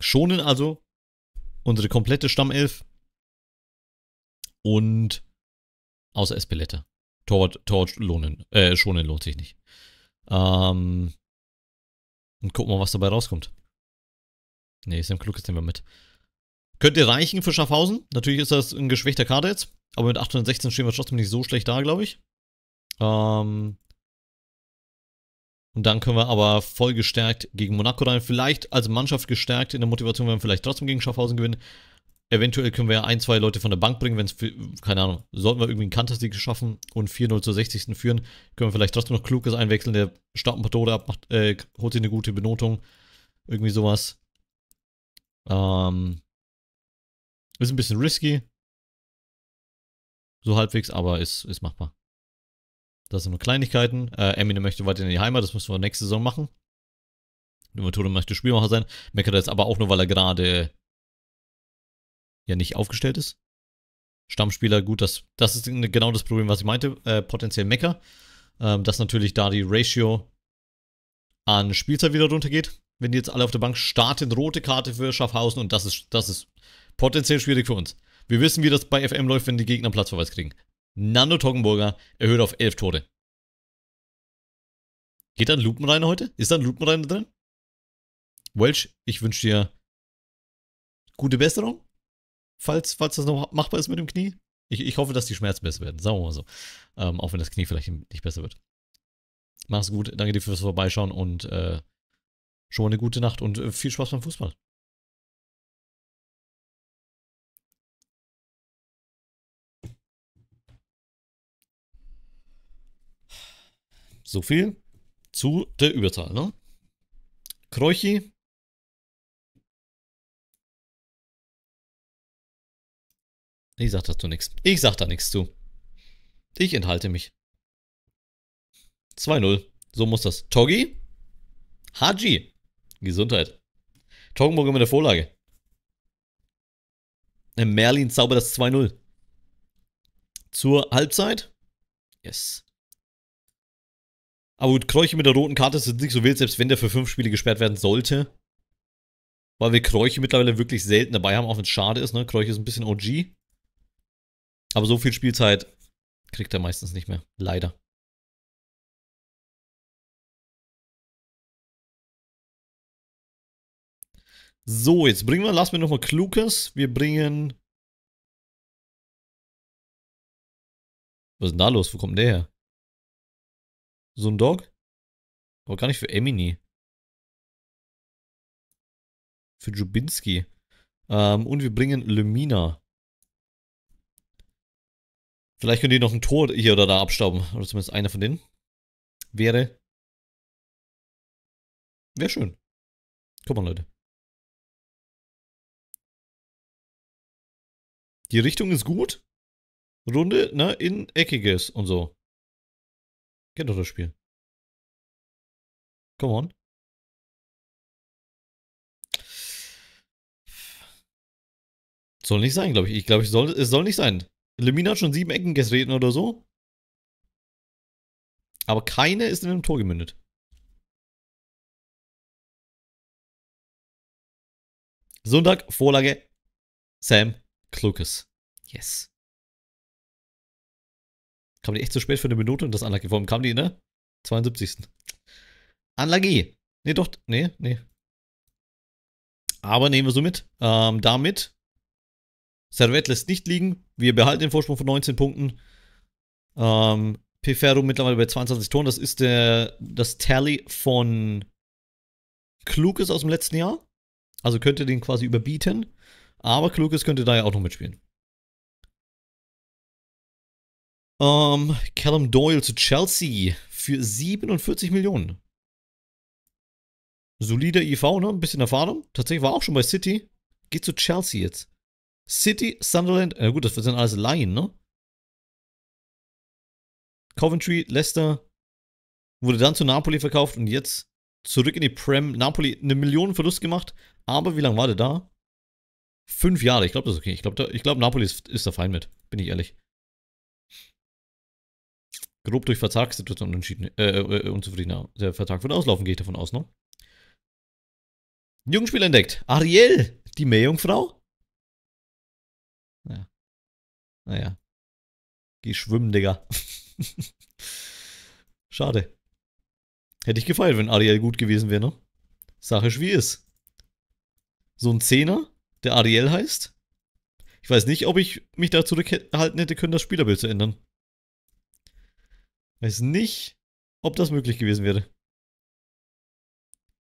Speaker 1: Schonen also unsere komplette Stammelf
Speaker 2: und außer Espeletta. Torwart, Torwart lohnen, äh,
Speaker 1: schonen lohnt sich nicht. Ähm, und gucken mal, was dabei rauskommt. Nee, Sam Klug ist nicht mehr mit. Könnte reichen für Schaffhausen. Natürlich ist das ein geschwächter Kader jetzt. Aber mit 816 stehen wir trotzdem nicht so schlecht da, glaube ich. Ähm, und dann können wir aber voll gestärkt gegen Monaco rein. Vielleicht als Mannschaft gestärkt in der Motivation, wenn wir vielleicht trotzdem gegen Schaffhausen gewinnen. Eventuell können wir ja ein, zwei Leute von der Bank bringen, wenn es, keine Ahnung, sollten wir irgendwie einen Kantersieg schaffen und 4-0 zur 60. führen, können wir vielleicht trotzdem noch Kluges einwechseln, der startet ein paar Tore ab, macht, äh, holt sich eine gute Benotung, irgendwie
Speaker 2: sowas. Ähm, ist ein bisschen risky, so halbwegs, aber ist, ist machbar. Das sind nur Kleinigkeiten.
Speaker 1: Äh, Eminem möchte weiter in die Heimat, das müssen wir nächste Saison machen. Numatore möchte Spielmacher sein. Meckert jetzt aber auch nur, weil er gerade ja nicht aufgestellt ist. Stammspieler, gut, das, das ist ne, genau das Problem, was ich meinte, äh, potenziell Mecker. Ähm, dass natürlich da die Ratio an Spielzeit wieder runtergeht. Wenn die jetzt alle auf der Bank starten, rote Karte für Schaffhausen und das ist, das ist potenziell schwierig für uns. Wir wissen, wie das bei FM läuft, wenn die Gegner Platzverweis kriegen. Nando Toggenburger erhöht auf elf Tore.
Speaker 2: Geht da ein Lupenreiner heute? Ist da ein Lupenreiner drin? Welch, ich wünsche dir gute Besserung falls, falls das noch machbar ist
Speaker 1: mit dem Knie. Ich, ich hoffe, dass die Schmerzen besser werden, sagen wir mal so. Ähm, auch wenn das Knie vielleicht nicht besser wird.
Speaker 2: Mach's gut, danke dir fürs Vorbeischauen und äh, schon mal eine gute Nacht und äh, viel Spaß beim Fußball. So viel zu der Überzahl, ne? Kreuchi Ich sag dazu nichts. Ich sag da nichts zu. Ich enthalte mich.
Speaker 1: 2-0. So muss das. Togi? Haji. Gesundheit. Toggenburger mit der Vorlage. Äh, Merlin zaubert das 2-0. Zur Halbzeit. Yes. Aber gut, Kräuche mit der roten Karte ist jetzt nicht so wild, selbst wenn der für fünf Spiele gesperrt werden sollte. Weil wir Kräuche mittlerweile wirklich selten dabei haben, auch wenn es schade ist. Ne? Kreuche ist ein bisschen OG.
Speaker 2: Aber so viel Spielzeit kriegt er meistens nicht mehr. Leider. So, jetzt bringen wir, lassen wir nochmal Klukas. Wir bringen. Was ist denn da los? Wo kommt der her? So ein Dog? Aber gar nicht für Emini. Für Jubinski. Ähm, und wir bringen Lemina. Vielleicht können die noch ein Tor hier oder da abstauben. Oder zumindest einer von denen. Wäre. Wäre schön. Guck mal, Leute. Die Richtung ist gut. Runde, ne, in Eckiges und so. Kennt doch das Spiel. Come on. Soll nicht sein, glaube ich. Ich glaube, soll, es soll nicht sein. Lemina hat schon sieben Ecken getreten oder so. Aber keine ist in einem Tor gemündet. Sonntag, Vorlage Sam Klukas. Yes. Kam die echt zu spät für eine Minute und das Anlage Anlageform kam die, ne?
Speaker 1: 72. Anlage. Ne, doch, ne, ne. Aber nehmen wir so mit. Ähm, damit Servette lässt nicht liegen. Wir behalten den Vorsprung von 19 Punkten. Ähm, Pifero mittlerweile bei 22 Toren. Das ist der, das Tally von Kluges aus dem letzten Jahr. Also könnte den quasi überbieten. Aber Kluges könnte da ja auch noch mitspielen.
Speaker 2: Ähm, Callum Doyle zu Chelsea für 47 Millionen. Solider IV, ne? Ein bisschen Erfahrung.
Speaker 1: Tatsächlich war auch schon bei City. Geht zu Chelsea jetzt. City, Sunderland, äh gut, das sind alles Laien, ne? Coventry, Leicester, wurde dann zu Napoli verkauft und jetzt zurück in die Prem. Napoli eine Million Verlust gemacht, aber wie lange war der da? Fünf Jahre, ich glaube, das ist okay. Ich glaube, glaub, Napoli ist, ist da fein mit, bin ich ehrlich. Grob durch Vertragssituation unentschieden, äh, äh, unzufrieden. Der Vertrag wird auslaufen, gehe ich davon aus, ne? Jungspiel
Speaker 2: entdeckt. Ariel, die Meerjungfrau? Naja. Geh schwimmen, Digga. [LAUGHS]
Speaker 1: Schade. Hätte ich gefeiert, wenn Ariel gut gewesen wäre, ne? Sache ist, wie ist. So ein Zehner, der Ariel heißt. Ich weiß nicht, ob ich mich da zurückhalten hätte können, das Spielerbild zu ändern. Weiß nicht, ob das möglich gewesen wäre.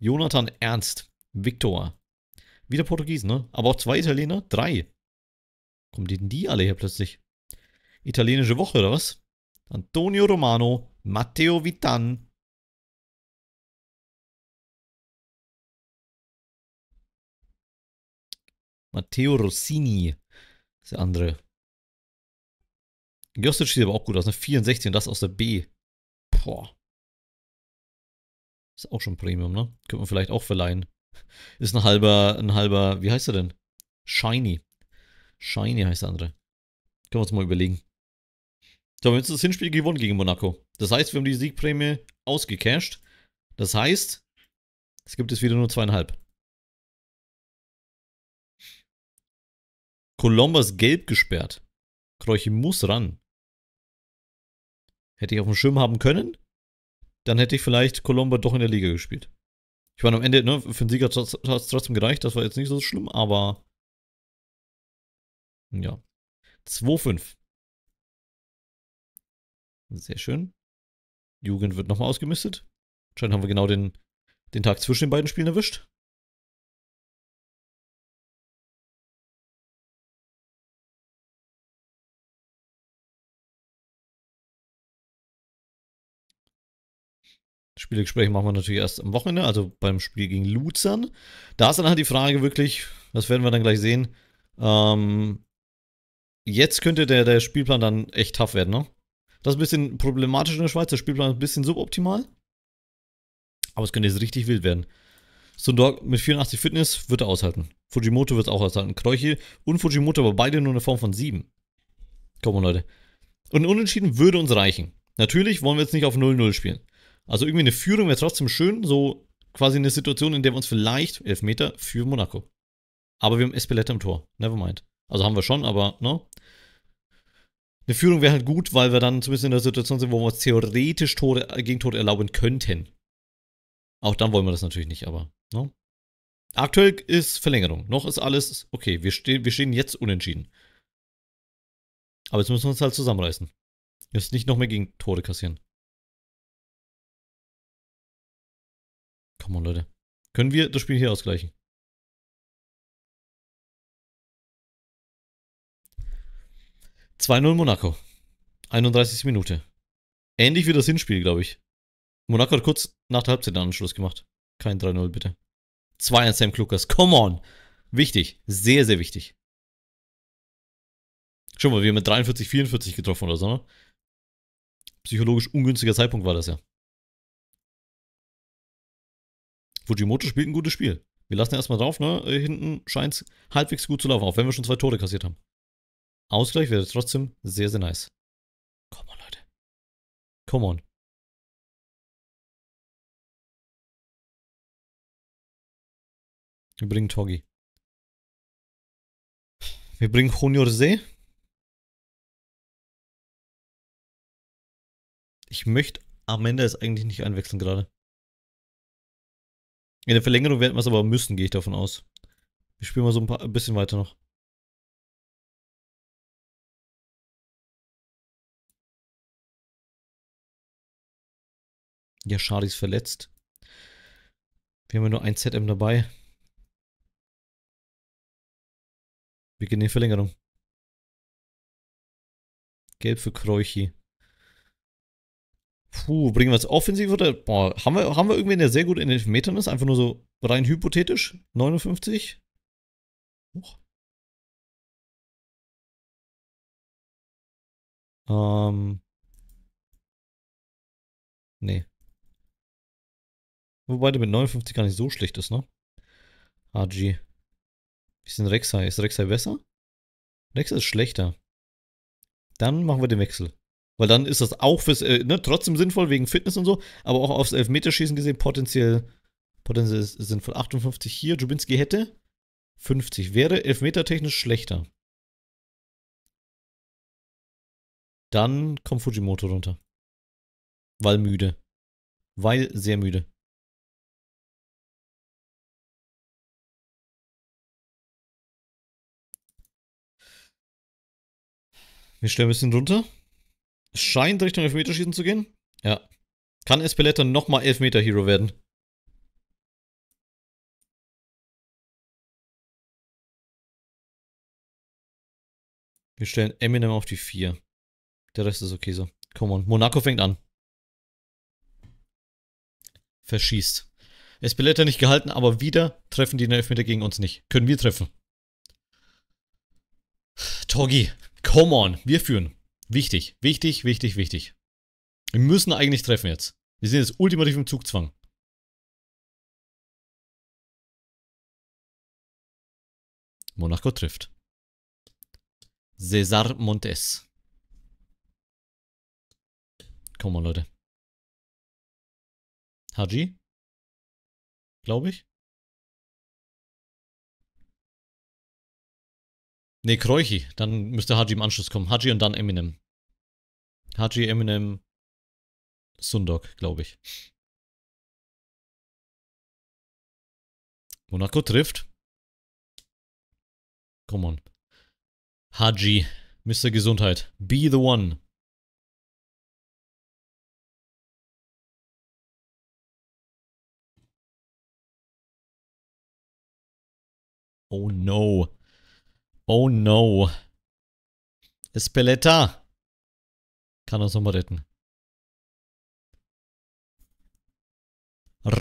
Speaker 1: Jonathan Ernst. Victor. Wieder Portugiesen, ne? Aber auch zwei Italiener? Drei. Kommen die denn die alle hier
Speaker 2: plötzlich? Italienische Woche oder was? Antonio Romano, Matteo Vitan. Matteo Rossini ist der andere. Jostic sieht aber auch gut aus, ne? 64 das aus der B. Boah. Ist auch schon Premium, ne? Könnte man vielleicht auch verleihen. Ist
Speaker 1: ein halber, ein halber, wie heißt er denn? Shiny. Shiny heißt der andere. Können wir uns mal überlegen. So, wir haben jetzt das Hinspiel gewonnen gegen Monaco. Das heißt, wir haben die Siegprämie
Speaker 2: ausgecasht. Das heißt, es gibt es wieder nur zweieinhalb. Columbus gelb gesperrt. Kreuche muss ran. Hätte ich auf dem Schirm haben können,
Speaker 1: dann hätte ich vielleicht Colomba doch in der Liga gespielt. Ich meine, am Ende, ne, für den Sieger hat es trotzdem
Speaker 2: gereicht, das war jetzt nicht so schlimm, aber ja. 2-5. Sehr schön. Jugend wird nochmal ausgemistet. Anscheinend haben wir genau den, den Tag zwischen den beiden Spielen erwischt. Spielgespräche machen wir natürlich erst am Wochenende, also beim Spiel gegen Luzern. Da ist
Speaker 1: dann halt die Frage wirklich, das werden wir dann gleich sehen, ähm, jetzt könnte der, der Spielplan dann echt tough werden, ne? Das ist ein bisschen problematisch in der Schweiz. Der Spielplan ist ein bisschen suboptimal. Aber es könnte jetzt richtig wild werden. So ein Dog mit 84 Fitness wird er aushalten. Fujimoto wird es auch aushalten. Kreuchi und Fujimoto, aber beide nur eine Form von 7. Komm mal, Leute. Und Unentschieden würde uns reichen. Natürlich wollen wir jetzt nicht auf 0-0 spielen. Also irgendwie eine Führung wäre trotzdem schön. So quasi eine Situation, in der wir uns vielleicht Elfmeter für Monaco. Aber wir haben Espeletta im Tor. Never mind. Also haben wir schon, aber ne? Eine Führung wäre halt gut, weil wir dann zumindest in der Situation sind, wo wir uns theoretisch Tore, äh, Gegentore erlauben könnten. Auch dann wollen wir das natürlich nicht, aber ne? Aktuell ist Verlängerung. Noch ist alles okay. Wir, ste wir stehen jetzt unentschieden.
Speaker 2: Aber jetzt müssen wir uns halt zusammenreißen. Jetzt nicht noch mehr gegen Tore kassieren. Come on, Leute. Können wir das Spiel hier ausgleichen? 2-0 Monaco. 31. Minute. Ähnlich wie das Hinspiel, glaube ich.
Speaker 1: Monaco hat kurz nach der Halbzeit einen Schluss gemacht. Kein 3-0, bitte. 2-1 Sam Klukas. Come on! Wichtig. Sehr, sehr wichtig. Schau mal, wir haben mit 43, 44 getroffen oder so, ne? Psychologisch ungünstiger Zeitpunkt war das ja. Fujimoto spielt ein gutes Spiel. Wir lassen erstmal drauf, ne? Äh, hinten scheint es halbwegs gut zu laufen, auch wenn wir schon zwei Tore kassiert haben. Ausgleich wäre
Speaker 2: trotzdem sehr, sehr nice. Come on, Leute. Come on. Wir bringen Toggi. Wir bringen Junior See. Ich möchte Amanda es eigentlich nicht einwechseln gerade. In der Verlängerung werden wir es aber müssen, gehe ich davon aus. Wir spielen mal so ein, paar, ein bisschen weiter noch. Ja, schade, ist verletzt. Wir haben ja nur ein ZM dabei. Wir gehen in die Verlängerung. Gelb für Kreuchi. Puh, bringen wir es
Speaker 1: offensiv oder? Boah, haben wir, haben wir irgendwen, der sehr gut in den Metern ist? Einfach nur so rein hypothetisch.
Speaker 2: 59. Huch. Ähm. Nee. Wobei der mit 59 gar nicht so schlecht ist, ne?
Speaker 1: AG. Wie ist denn Rek'Sai? Ist Rek'Sai besser? Rek'Sai ist schlechter. Dann machen wir den Wechsel. Weil dann ist das auch fürs, äh, ne, trotzdem sinnvoll wegen Fitness und so, aber auch aufs Elfmeterschießen gesehen potenziell, potenziell sinnvoll. 58 hier, Jubinski
Speaker 2: hätte 50. Wäre elfmetertechnisch schlechter. Dann kommt Fujimoto runter. Weil müde. Weil sehr müde. Wir stellen ein bisschen runter. Es scheint Richtung Elfmeterschießen zu gehen. Ja. Kann Espeletta nochmal Elfmeter-Hero werden? Wir stellen Eminem auf die 4. Der Rest ist okay so. Come on. Monaco fängt an.
Speaker 1: Verschießt. Espeletta nicht gehalten, aber wieder treffen die den Elfmeter gegen uns nicht. Können wir treffen. Togi. Come
Speaker 2: on, wir führen. Wichtig, wichtig, wichtig, wichtig. Wir müssen eigentlich treffen jetzt. Wir sind jetzt ultimativ im Zugzwang. Monaco trifft. Cesar Montes. Komm mal, Leute. Haji? Glaube ich. Ne, Kreuchi. Dann müsste Haji im Anschluss kommen. Haji und dann Eminem. Haji, Eminem, Sundog, glaube ich. Monaco trifft. Come on. Haji, Mr. Gesundheit. Be the one. Oh no. Oh no. Espeletta. Kann uns nochmal retten.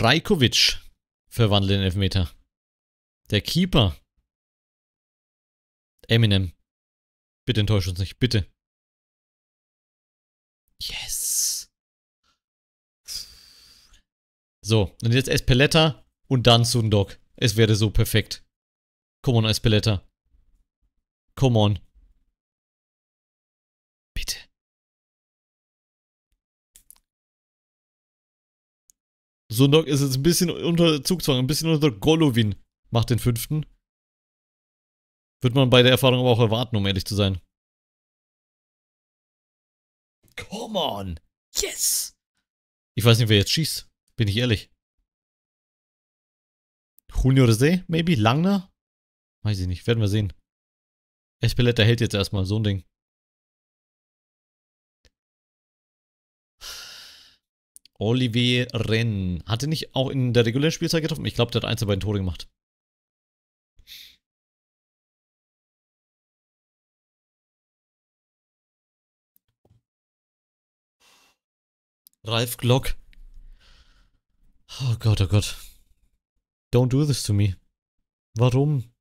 Speaker 2: Rajkovic verwandelt den Elfmeter. Der Keeper. Eminem. Bitte enttäusch uns nicht, bitte. Yes.
Speaker 1: So, und jetzt Espeletta und dann Sundog. Es wäre so perfekt.
Speaker 2: Komm on, Espeletta. Come on. Bitte. Sundog ist jetzt ein bisschen unter Zugzwang, ein bisschen unter Golovin. Macht den fünften. Wird man bei der Erfahrung aber auch erwarten, um ehrlich zu sein. Come on! Yes! Ich weiß nicht, wer jetzt schießt. Bin ich ehrlich. Junior See, maybe? Langner? Weiß ich nicht. Werden wir sehen. Espelette hält jetzt erstmal so ein Ding. Olivier Renn. Hatte nicht auch in der regulären Spielzeit getroffen? Ich glaube, der hat eins beiden Tore gemacht. Ralf Glock. Oh Gott, oh Gott. Don't do this to me. Warum?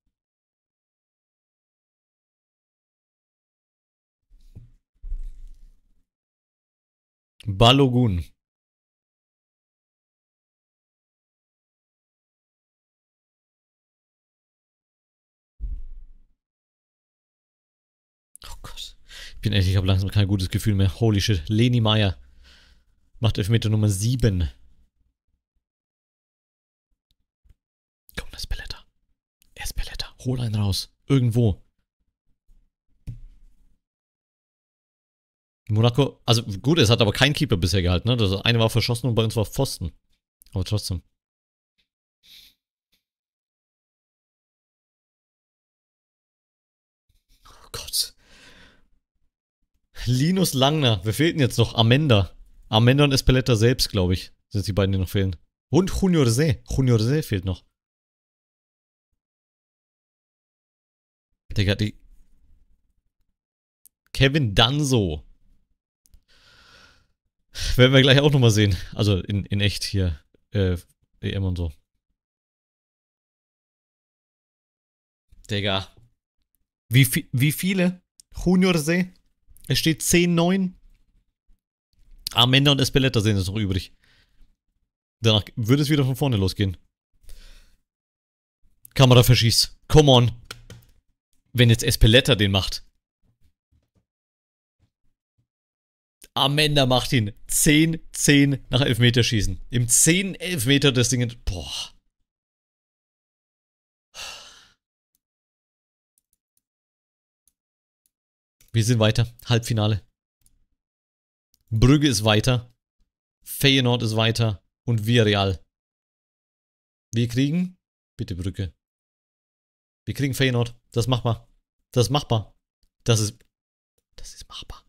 Speaker 2: Balogun
Speaker 1: Oh Gott. Ich bin ehrlich, ich habe langsam kein gutes Gefühl mehr. Holy shit. Leni Meyer macht Elfmeter Nummer 7.
Speaker 2: Komm, das ist Belletta. Er ist Belletta. Hol einen raus. Irgendwo.
Speaker 1: Monaco, also gut, es hat aber kein Keeper bisher gehalten, ne? Das eine war verschossen und bei
Speaker 2: uns war Pfosten. Aber trotzdem.
Speaker 1: Oh Gott. Linus Langner. wir fehlten jetzt noch? Amenda. Amenda und Espeletta selbst, glaube
Speaker 2: ich, sind die beiden, die noch fehlen. Und Junior See. Junior See fehlt noch. Digga, die.
Speaker 1: Kevin Danzo. Werden wir gleich auch nochmal sehen. Also in, in echt hier. Äh, EM und so. Digga. Wie, wie viele? Juniorsee. Es steht 10-9. Amanda und Espeletta sehen jetzt noch übrig. Danach würde es wieder von vorne losgehen. Kamera verschießt. Come on. Wenn jetzt Espeletta den macht. Amanda macht ihn 10-10 nach Elfmeterschießen.
Speaker 2: Im 10-Elfmeter das Ding. Boah. Wir sind weiter. Halbfinale. Brügge ist weiter. Feyenoord ist weiter. Und Villarreal. Wir kriegen. Bitte Brücke. Wir kriegen Feyenoord. Das ist machbar. Das ist machbar. Das ist.
Speaker 1: Das ist machbar.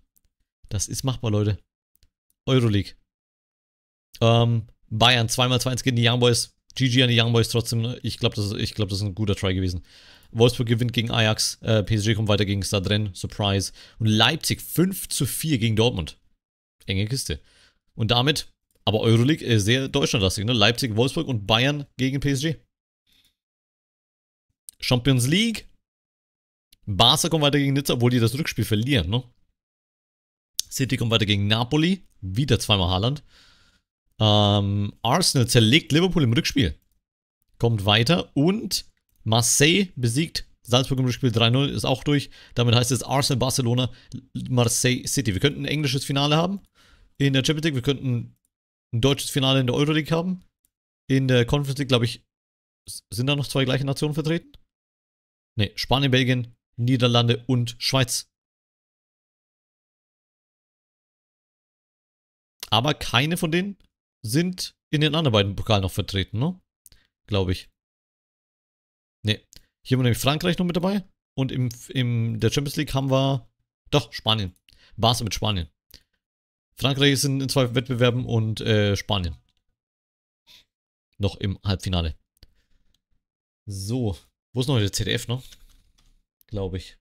Speaker 1: Das ist machbar, Leute. Euroleague. Ähm, Bayern 2x2 gegen die Young Boys. GG an die Young Boys trotzdem. Ne? Ich glaube, das, ist, glaub, das ist ein guter Try gewesen. Wolfsburg gewinnt gegen Ajax. Äh, PSG kommt weiter gegen Stadren. Surprise. Und Leipzig 5 zu 4 gegen Dortmund. Enge Kiste. Und damit, aber Euroleague äh, sehr deutschlandlastig. Ne? Leipzig, Wolfsburg und Bayern gegen PSG. Champions League. Barca kommt weiter gegen Nizza, obwohl die das Rückspiel verlieren. Ne? City kommt weiter gegen Napoli. Wieder zweimal Haaland. Ähm, Arsenal zerlegt Liverpool im Rückspiel. Kommt weiter. Und Marseille besiegt Salzburg im Rückspiel 3-0. Ist auch durch. Damit heißt es Arsenal, Barcelona, Marseille, City. Wir könnten ein englisches Finale haben in der Champions League. Wir könnten ein deutsches Finale in der Euro League haben. In der Conference League, glaube ich, sind da noch zwei gleiche Nationen
Speaker 2: vertreten? Ne, Spanien, Belgien, Niederlande und Schweiz Aber keine von denen sind in den anderen beiden Pokalen noch vertreten, ne? Glaube ich.
Speaker 1: Ne. Hier haben wir nämlich Frankreich noch mit dabei. Und im, im der Champions League haben wir. Doch, Spanien. Barca mit Spanien. Frankreich ist in, in zwei Wettbewerben und äh, Spanien.
Speaker 2: Noch im Halbfinale. So. Wo ist noch der ZDF, ne? Glaube ich.